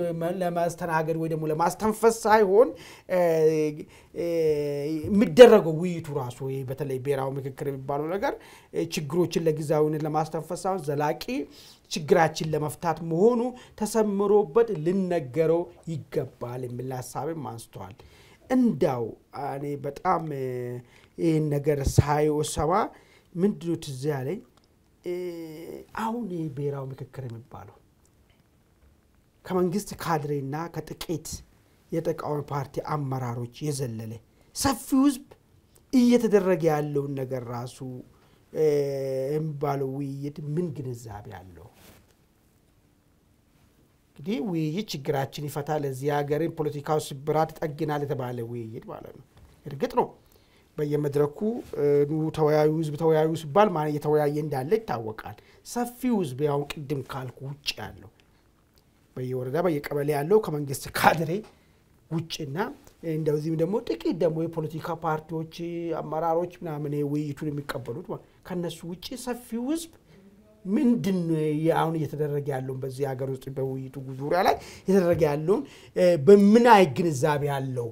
ለማስተናገድ ወይ ደግሞ ለማስተንፈስ ሳይሆን የሚደረገው ውይይቱ ራሱ በተለይ ብሔራዊ ምክክር የሚባለው ነገር ችግሮችን ለጊዜያዊነት ለማስተንፈስ ሳይሆን ዘላቂ ችግራችን ለመፍታት መሆኑ ተሰምሮበት ልነገረው ይገባል የሚል ሀሳብም አንስተዋል። እንዳው እኔ በጣም ይህን ነገር ሳይ ሰማ ምንድነው ትዝ ያለኝ አሁን ይህ ብሔራዊ ምክክር የሚባለው ከመንግስት ካድሬና ከጥቂት የተቃዋሚ ፓርቲ አመራሮች የዘለለ ሰፊው ህዝብ እየተደረገ ያለውን ነገር ራሱ የሚባለው ውይይት ምን ግንዛቤ አለው እንግዲህ ውይይት ችግራችን ይፈታል፣ እዚህ ሀገርን ፖለቲካ ውስጥ ስብራት ጠግናል የተባለ ውይይት ማለት ነው። እርግጥ ነው በየመድረኩ ኑ ተወያዩ ህዝብ ተወያዩ ሲባል ማ እየተወያየ እንዳለ ይታወቃል። ሰፊው ህዝብ ያሁን ቅድም ካልኩ ውጭ ያለው በየወረዳ በየቀበሌ ያለው ከመንግስት ካድሬ ውጭና እንደዚህም ደግሞ ጥቂት ደግሞ የፖለቲካ ፓርቲዎች አመራሮች ምናምን ውይይቱን የሚቀበሉት ከነሱ ውጭ ሰፊው ህዝብ ምንድን አሁን እየተደረገ ያለውን በዚህ ሀገር ውስጥ በውይይቱ ዙሪያ ላይ እየተደረገ ያለውን በምን አይ ግንዛቤ ያለው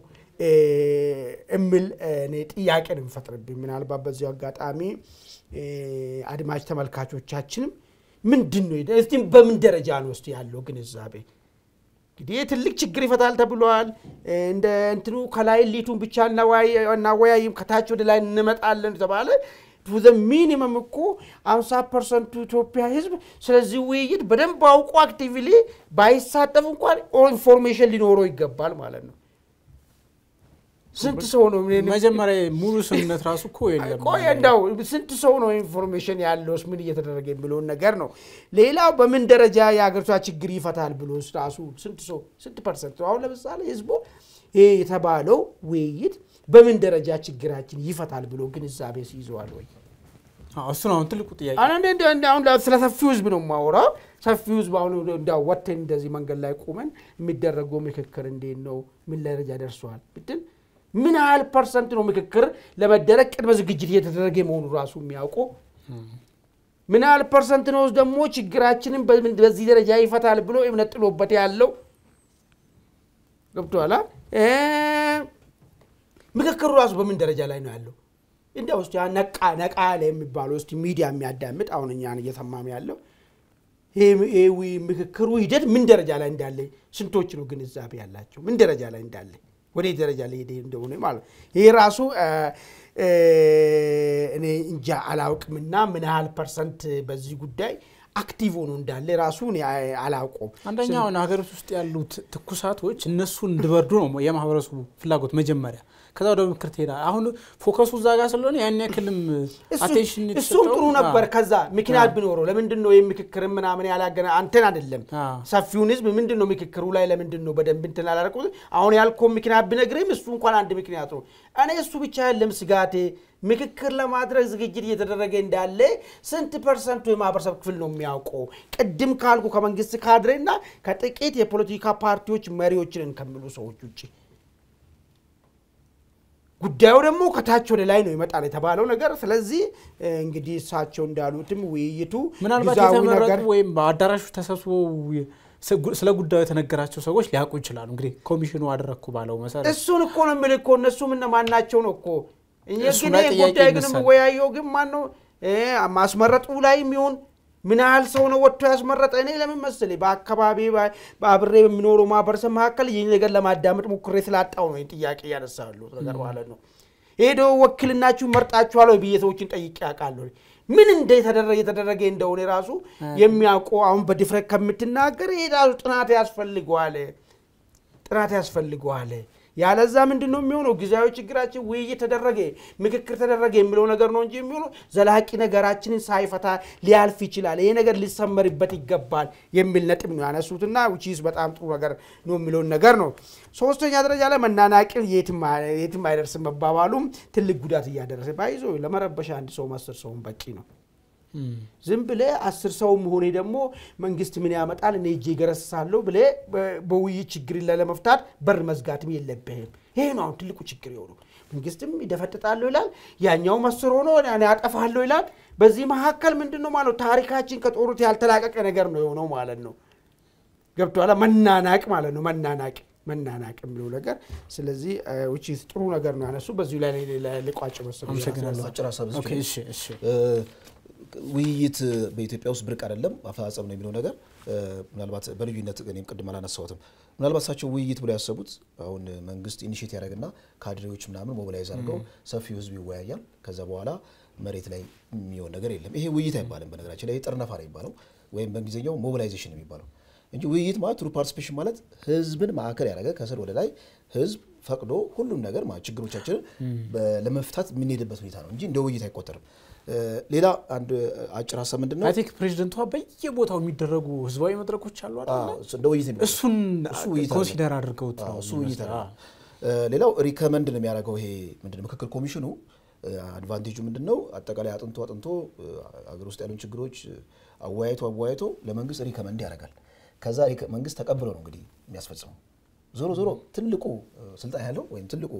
እምል እኔ ጥያቄን የምፈጥርብኝ ምናልባት በዚሁ አጋጣሚ አድማጭ ተመልካቾቻችንም ምንድን ነው እስቲ በምን ደረጃ ነው ውስጥ ያለው ግንዛቤ እንግዲህ ትልቅ ችግር ይፈታል ተብሏል። እንደ እንትኑ ከላይ ሊቱን ብቻ እናወያይም ከታች ወደ ላይ እንመጣለን ተባለ። ቱ ዘ ሚኒመም እኮ 50 ፐርሰንቱ ኢትዮጵያ ህዝብ ስለዚህ ውይይት በደንብ አውቁ አክቲቭሊ ባይሳተፍ እንኳን ኢንፎርሜሽን ሊኖረው ይገባል ማለት ነው። ስንት ሰው ነው መጀመሪያ ሙሉ ስምነት ራሱ እኮ የለም። ቆይ ስንት ሰው ነው ኢንፎርሜሽን ያለውስ ምን እየተደረገ የሚለውን ነገር ነው። ሌላው በምን ደረጃ የሀገሪቷ ችግር ይፈታል ብሎ ራሱ ስንት ሰው ስንት ፐርሰንት አሁን ለምሳሌ ህዝቡ ይሄ የተባለው ውይይት በምን ደረጃ ችግራችን ይፈታል ብሎ ግንዛቤ ይዘዋል ወይ? እሱ ነው ትልቁ ጥያቄ። አሁን ስለ ሰፊው ህዝብ ነው የማወራው። ሰፊው ህዝብ አሁን እንዳው ወጥተን እንደዚህ መንገድ ላይ ቁመን የሚደረገው ምክክር እንዴት ነው? ምን ደረጃ ደርሰዋል ብትል ምን ያህል ፐርሰንት ነው ምክክር ለመደረግ ቅድመ ዝግጅት እየተደረገ መሆኑ ራሱ የሚያውቁ ምን ያህል ፐርሰንት ነው ደግሞ ችግራችንን በዚህ ደረጃ ይፈታል ብሎ እምነት ጥሎበት ያለው ገብቶሃል? ምክክሩ ራሱ በምን ደረጃ ላይ ነው ያለው? እንዲያው ያ ነቃ ነቃ ያለ የሚባለው ውስጥ ሚዲያ የሚያዳምጥ አሁን እኛን እየሰማም ያለው ይሄ ምክክሩ ሂደት ምን ደረጃ ላይ እንዳለ ስንቶች ነው ግንዛቤ ያላቸው ምን ደረጃ ላይ እንዳለ ወደ ደረጃ ላይ ሄደ እንደሆነ ማለት ይሄ ራሱ እኔ እንጃ አላውቅምና ምን ያህል ፐርሰንት በዚህ ጉዳይ አክቲቭ ሆኖ እንዳለ ራሱ አላውቆም። አንደኛውን ሀገር ውስጥ ያሉት ትኩሳቶች እነሱ እንድበርዱ ነው የማህበረሰቡ ፍላጎት መጀመሪያ ከዛ ወደ ምክር ትሄዳል። አሁን ፎከሱ እዛ ጋር ስለሆነ ያን ያክልም አቴንሽን እሱም ጥሩ ነበር። ከዛ ምክንያት ቢኖረው ለምንድን ነው የምክክር ምናምን ያላገና አንተን አደለም ሰፊውን ህዝብ ምንድን ነው ምክክሩ ላይ ለምንድን ነው በደንብ እንትን አላረቁ አሁን ያልኮ ምክንያት ብነግርም እሱ እንኳን አንድ ምክንያት ነው። እኔ እሱ ብቻ ያለም ስጋቴ ምክክር ለማድረግ ዝግጅት እየተደረገ እንዳለ ስንት ፐርሰንቱ የማህበረሰብ ክፍል ነው የሚያውቀው? ቅድም ካልኩ ከመንግስት ካድሬና ከጥቂት የፖለቲካ ፓርቲዎች መሪዎችን ከሚሉ ሰዎች ውጭ ጉዳዩ ደግሞ ከታች ወደ ላይ ነው ይመጣል የተባለው ነገር። ስለዚህ እንግዲህ እሳቸው እንዳሉትም ውይይቱ ምናልባት የተመረጡ ወይም በአዳራሹ ተሰብስቦ ስለ ጉዳዩ የተነገራቸው ሰዎች ሊያውቁ ይችላሉ። እንግዲህ ኮሚሽኑ አደረግኩ ባለው መሰረት እሱን እኮ ነው የሚል እኮ እነሱም እነማን ናቸው ነው እኮ ግን ጉዳይ ግን የምወያየው ግን ማን ነው ማስመረጡ ላይ የሚሆን ምን ያህል ሰው ነው ወጥቶ ያስመረጠ? እኔ ለምን መስል በአካባቢ በአብሬ በሚኖረው ማህበረሰብ መካከል ይህ ነገር ለማዳመጥ ሞክሬ ስላጣው ነው ጥያቄ እያነሳሉ ነገር ማለት ነው። ሄዶ ወክልናችሁ መርጣችኋል ወይ ብዬ ሰዎችን ጠይቄ አውቃለሁ። ምን እንደ የተደረገ የተደረገ እንደሆነ ራሱ የሚያውቁ አሁን በድፍረት ከምትናገር ይሄ ራሱ ጥናት ያስፈልገዋል ጥናት ያስፈልገዋል ያለዛ ምንድን ነው የሚሆነው? ጊዜያዊ ችግራችን ውይይት ተደረገ፣ ምክክር ተደረገ የሚለው ነገር ነው እንጂ የሚሆነው ዘላቂ ነገራችንን ሳይፈታ ሊያልፍ ይችላል። ይሄ ነገር ሊሰመርበት ይገባል የሚል ነጥብ ነው ያነሱትና ውቺስ በጣም ጥሩ ነገር ነው የሚለውን ነገር ነው። ሶስተኛ ደረጃ ላይ መናናቅል የትም አይደርስም መባባሉም ትልቅ ጉዳት እያደረሰ ባይዞ ለመረበሻ አንድ ሰው መስር ሰውን በቂ ነው። ዝም ብለ አስር ሰው መሆኔ ደግሞ መንግስት ምን ያመጣል እኔ እጄ ገረስሳለሁ ብለ በውይይት ችግርን ለመፍታት በር መዝጋትም የለብህም። ይሄ ነው አሁን ትልቁ ችግር የሆኑ መንግስትም ይደፈጥጣለሁ ይላል፣ ያኛው መስሮ ሆኖ ያጠፋለሁ ይላል። በዚህ መካከል ምንድን ነው ማለት ታሪካችን ከጦሩት ያልተላቀቀ ነገር ነው የሆነው ማለት ነው። ገብቶሃል? መናናቅ ማለት ነው መናናቅ መናናቅ የሚለው ነገር ስለዚህ ውጭ ጥሩ ነገር ነው ያነሱ። በዚሁ ላይ ልቋጭ መሰለኝ። አመሰግናለሁ። ውይይት በኢትዮጵያ ውስጥ ብርቅ አይደለም፣ አፈጻጸም ነው የሚለው ነገር ምናልባት በልዩነት እኔም ቅድም አላነሳሁትም። ምናልባት እሳቸው ውይይት ብለው ያሰቡት አሁን መንግስት ኢኒሽት ያደረግና ካድሬዎች ምናምን ሞቢላይዝ አድርገው ሰፊው ህዝብ ይወያያል። ከዛ በኋላ መሬት ላይ የሚሆን ነገር የለም። ይሄ ውይይት አይባልም። በነገራችን ላይ ጥርነፋ ነው የሚባለው ወይም በእንግሊዝኛው ሞቢላይዜሽን የሚባለው እንጂ ውይይት ማለት ትሩ ፓርቲስፔሽን ማለት ህዝብን ማዕከል ያደረገ ከስር ወደ ላይ ህዝብ ፈቅዶ ሁሉም ነገር ችግሮቻችንን ለመፍታት የምንሄድበት ሁኔታ ነው እንጂ እንደ ውይይት አይቆጠርም። ሌላ አንድ አጭር ሀሳብ ምንድን ነው ቲንክ ፕሬዚደንቷ በየቦታው የሚደረጉ ህዝባዊ መድረኮች አሉ እሱን ኮንሲደር አድርገውት ነው እሱ ውይይት ሌላው ሪከመንድ ነው የሚያደርገው ይሄ ምንድን ምክክር ኮሚሽኑ አድቫንቴጁ ምንድን ነው? አጠቃላይ አጥንቶ አጥንቶ አገር ውስጥ ያሉን ችግሮች አወያይቶ አወያይቶ ለመንግስት ሪከመንድ ያደርጋል። ከዛ መንግስት ተቀብሎ ነው እንግዲህ የሚያስፈጽመው። ዞሮ ዞሮ ትልቁ ስልጣን ያለው ወይም ትልቁ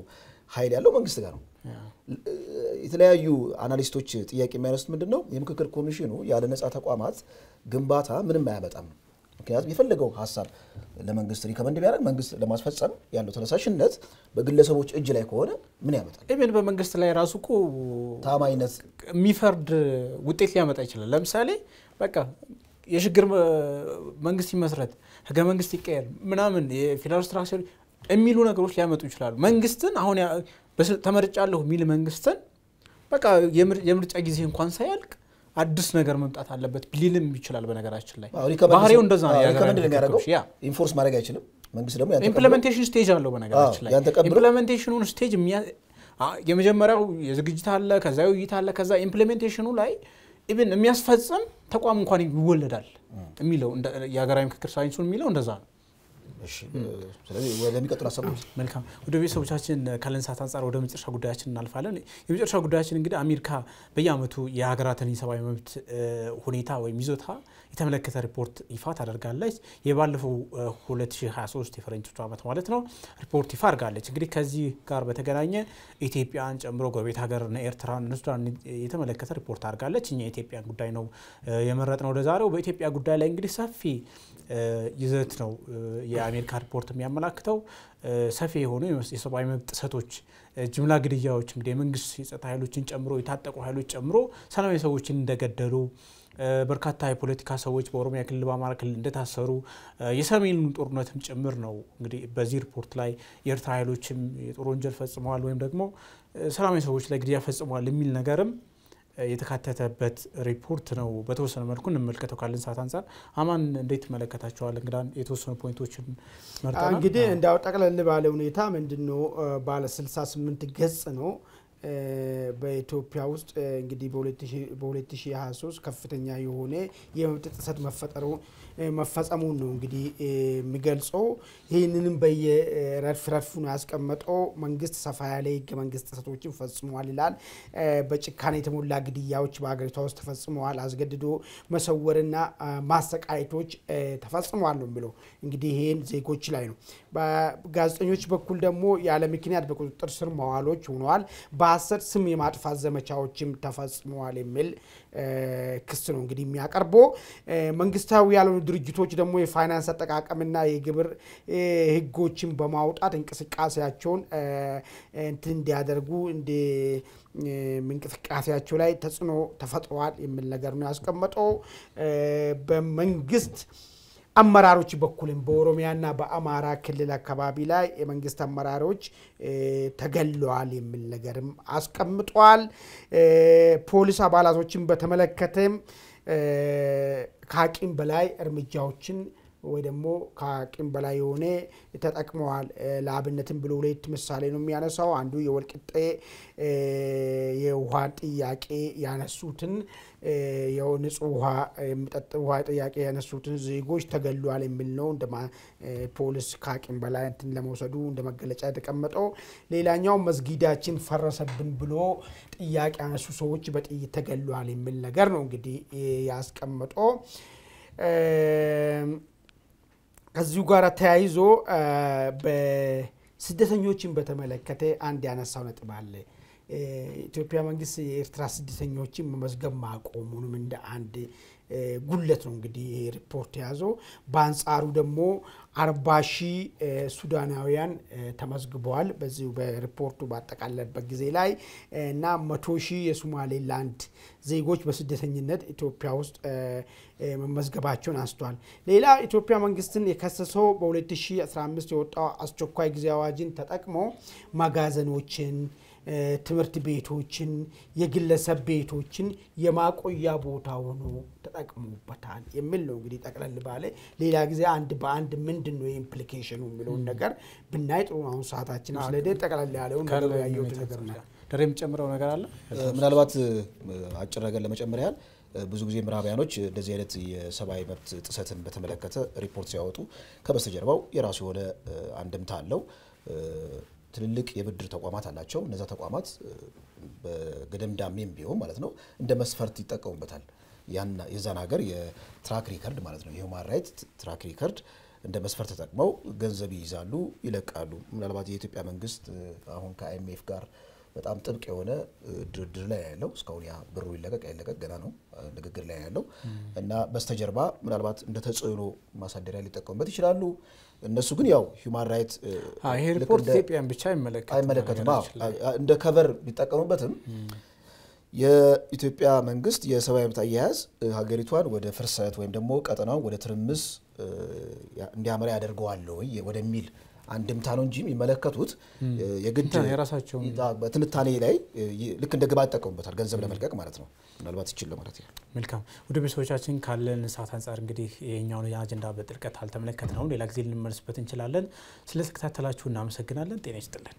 ኃይል ያለው መንግስት ጋር ነው። የተለያዩ አናሊስቶች ጥያቄ የሚያነሱት ምንድን ነው፣ የምክክር ኮሚሽኑ ያለ ነጻ ተቋማት ግንባታ ምንም አያመጣም። ምክንያቱም የፈለገው ሀሳብ ለመንግስት ሪከመንድ ቢያደርግ መንግስት ለማስፈጸም ያለው ተነሳሽነት በግለሰቦች እጅ ላይ ከሆነ ምን ያመጣል? ኢቨን በመንግስት ላይ ራሱ እኮ ታማኝነት የሚፈርድ ውጤት ሊያመጣ ይችላል። ለምሳሌ በቃ የሽግግር መንግስት ይመስረት፣ ህገ መንግስት ይቀየር፣ ምናምን የፌደራል ስትራክቸር የሚሉ ነገሮች ሊያመጡ ይችላሉ። መንግስትን አሁን ተመርጫለሁ የሚል መንግስትን በቃ የምርጫ ጊዜ እንኳን ሳያልቅ አዲስ ነገር መምጣት አለበት ሊልም ይችላል። በነገራችን ላይ ባህሪው እንደዛ ነው። ኢንፎርስ ማድረግ አይችልም። መንግስት ደግሞ ኢምፕሌመንቴሽን ስቴጅ አለው። በነገራችን ላይ ኢምፕሌመንቴሽኑን ስቴጅ የመጀመሪያው የዝግጅት አለ፣ ከዛ ውይይት አለ፣ ከዛ ኢምፕሌሜንቴሽኑ ላይ ኢቭን የሚያስፈጽም ተቋም እንኳን ይወለዳል የሚለው የሀገራዊ ምክክር ሳይንሱን የሚለው እንደዛ ነው። ስለዚህ ወደሚቀጥሉ መልካም ወደ ቤተሰቦቻችን ካለን ሰዓት አንጻር ወደ መጨረሻ ጉዳያችን እናልፋለን። የመጨረሻ ጉዳያችን እንግዲህ አሜሪካ በየአመቱ የሀገራትን የሰብአዊ መብት ሁኔታ ወይም ይዞታ የተመለከተ ሪፖርት ይፋ ታደርጋለች። የባለፈው 2023 የፈረንጆቹ ዓመት ማለት ነው ሪፖርት ይፋ አድርጋለች። እንግዲህ ከዚህ ጋር በተገናኘ ኢትዮጵያን ጨምሮ ጎረቤት ሀገርና ኤርትራን፣ ሱዳን የተመለከተ ሪፖርት አድርጋለች። እኛ የኢትዮጵያን ጉዳይ ነው የመረጥነው ለዛሬው። በኢትዮጵያ ጉዳይ ላይ እንግዲህ ሰፊ ይዘት ነው የአሜሪካ ሪፖርት የሚያመላክተው። ሰፊ የሆኑ የሰብአዊ መብት ጥሰቶች፣ ጅምላ ግድያዎች እንግዲህ የመንግስት የጸጥታ ኃይሎችን ጨምሮ የታጠቁ ኃይሎች ጨምሮ ሰላማዊ ሰዎችን እንደገደሉ በርካታ የፖለቲካ ሰዎች በኦሮሚያ ክልል፣ በአማራ ክልል እንደታሰሩ የሰሜኑ ጦርነትም ጭምር ነው። እንግዲህ በዚህ ሪፖርት ላይ የኤርትራ ኃይሎችም የጦር ወንጀል ፈጽመዋል ወይም ደግሞ ሰላማዊ ሰዎች ላይ ግድያ ፈጽመዋል የሚል ነገርም የተካተተበት ሪፖርት ነው። በተወሰነ መልኩ እንመልከተው ካለን ሰዓት አንጻር አማን እንዴት ትመለከታቸዋል? እንግዳ የተወሰኑ ፖይንቶችን መርጠናል። እንግዲህ እንዳው ጠቅለል ባለ ሁኔታ ምንድን ነው ባለ 68 ገጽ ነው በኢትዮጵያ ውስጥ እንግዲህ በ2023 ከፍተኛ የሆነ የመብት ጥሰት መፈጠሩ መፈጸሙን ነው እንግዲህ የሚገልጸው። ይህንንም በየረድፍ ረድፉ ነው ያስቀመጠው። መንግስት ሰፋ ያለ የህገ መንግስት ጥሰቶችን ፈጽሟል ይላል። በጭካኔ የተሞላ ግድያዎች በሀገሪቷ ውስጥ ተፈጽመዋል። አስገድዶ መሰወርና ማሰቃየቶች ተፈጽመዋል ነው የሚለው እንግዲህ ይህን ዜጎች ላይ ነው። በጋዜጠኞች በኩል ደግሞ ያለ ምክንያት በቁጥጥር ስር መዋሎች ሆነዋል። በአሰር ስም የማጥፋት ዘመቻዎችም ተፈጽመዋል የሚል ክስ ነው እንግዲህ የሚያቀርበው። መንግስታዊ ያልሆኑ ድርጅቶች ደግሞ የፋይናንስ አጠቃቀምና የግብር ህጎችን በማውጣት እንቅስቃሴያቸውን እንትን እንዲያደርጉ እንቅስቃሴያቸው ላይ ተጽዕኖ ተፈጥሯል የሚል ነገር ነው ያስቀመጠው በመንግስት አመራሮች በኩልም በኦሮሚያና በአማራ ክልል አካባቢ ላይ የመንግስት አመራሮች ተገለዋል የሚል ነገርም አስቀምጠዋል። ፖሊስ አባላቶችን በተመለከተም ከአቅም በላይ እርምጃዎችን ወይ ደግሞ ከአቅም በላይ የሆነ ተጠቅመዋል። ለአብነትም ብሎ ሁለት ምሳሌ ነው የሚያነሳው። አንዱ የወልቅጤ የውሃን ጥያቄ ያነሱትን የንጹህ ውሃ የሚጠጥ ውሃ ጥያቄ ያነሱትን ዜጎች ተገሏል የሚል ነው። እንደ ፖሊስ ከአቅም በላይ እንትን ለመውሰዱ እንደ መገለጫ የተቀመጠው። ሌላኛው መስጊዳችን ፈረሰብን ብሎ ጥያቄ ያነሱ ሰዎች በጥይት ተገሏል የሚል ነገር ነው እንግዲህ ያስቀመጠው። ከዚሁ ጋር ተያይዞ ስደተኞችን በተመለከተ አንድ ያነሳው ነጥብ አለ። ኢትዮጵያ መንግስት የኤርትራ ስደተኞችን መመዝገብ ማቆሙንም እንደ አንድ ጉለት ነው እንግዲህ ይሄ ሪፖርት የያዘው። በአንጻሩ ደግሞ አርባ ሺህ ሱዳናውያን ተመዝግበዋል በዚሁ በሪፖርቱ ባጠቃለበት ጊዜ ላይ እና መቶ ሺህ የሶማሌላንድ ዜጎች በስደተኝነት ኢትዮጵያ ውስጥ መመዝገባቸውን አንስቷል። ሌላ ኢትዮጵያ መንግስትን የከሰሰው በ2015 የወጣው አስቸኳይ ጊዜ አዋጅን ተጠቅሞ መጋዘኖችን ትምህርት ቤቶችን፣ የግለሰብ ቤቶችን የማቆያ ቦታ ሆኖ ተጠቅሞበታል የሚል ነው። እንግዲህ ጠቅለል ባለ ሌላ ጊዜ አንድ በአንድ ምንድን ነው የኢምፕሊኬሽኑ የሚለውን ነገር ብናይ ጥሩ። አሁን ሰዓታችን ስለደ ጠቅለል ያለውን ያየሁት ነገር ነው። ደሬ የምጨምረው ነገር አለ። ምናልባት አጭር ነገር ለመጨመር ያህል ብዙ ጊዜ ምዕራባያኖች እንደዚህ አይነት የሰብአዊ መብት ጥሰትን በተመለከተ ሪፖርት ሲያወጡ ከበስተጀርባው የራሱ የሆነ አንድምታ አለው። ትልልቅ የብድር ተቋማት አላቸው። እነዛ ተቋማት በገደምዳሜም ቢሆን ማለት ነው እንደ መስፈርት ይጠቀሙበታል። የዛን ሀገር የትራክ ሪከርድ ማለት ነው የሁማን ራይት ትራክ ሪከርድ እንደ መስፈርት ተጠቅመው ገንዘብ ይይዛሉ፣ ይለቃሉ። ምናልባት የኢትዮጵያ መንግስት አሁን ከአይኤምኤፍ ጋር በጣም ጥብቅ የሆነ ድርድር ላይ ያለው እስካሁን ያ ብሩ ይለቀቅ አይለቀቅ ገና ነው ንግግር ላይ ያለው እና በስተጀርባ ምናልባት እንደ ተጽዕኖ ማሳደሪያ ሊጠቀሙበት ይችላሉ። እነሱ ግን ያው ሂውማን ራይት ሪፖርት ኢትዮጵያን ብቻ አይመለከትም። እንደ ከቨር ቢጠቀሙበትም የኢትዮጵያ መንግስት የሰብአዊ መብት አያያዝ ሀገሪቷን ወደ ፍርሰት ወይም ደግሞ ቀጠናውን ወደ ትርምስ እንዲያመራ ያደርገዋል ወደሚል አንድምታ ነው እንጂ የሚመለከቱት የግድ የራሳቸው በትንታኔ ላይ ልክ እንደ ግባ ይጠቀሙበታል፣ ገንዘብ ለመልቀቅ ማለት ነው። ምናልባት ይችል ለማለት ያህል መልካም። ውድ ቤተሰቦቻችን ካለን ሰዓት አንጻር እንግዲህ የኛውን አጀንዳ በጥልቀት አልተመለከት ነው። ሌላ ጊዜ ልንመለስበት እንችላለን። ስለተከታተላችሁ እናመሰግናለን። ጤና ይስጥልን።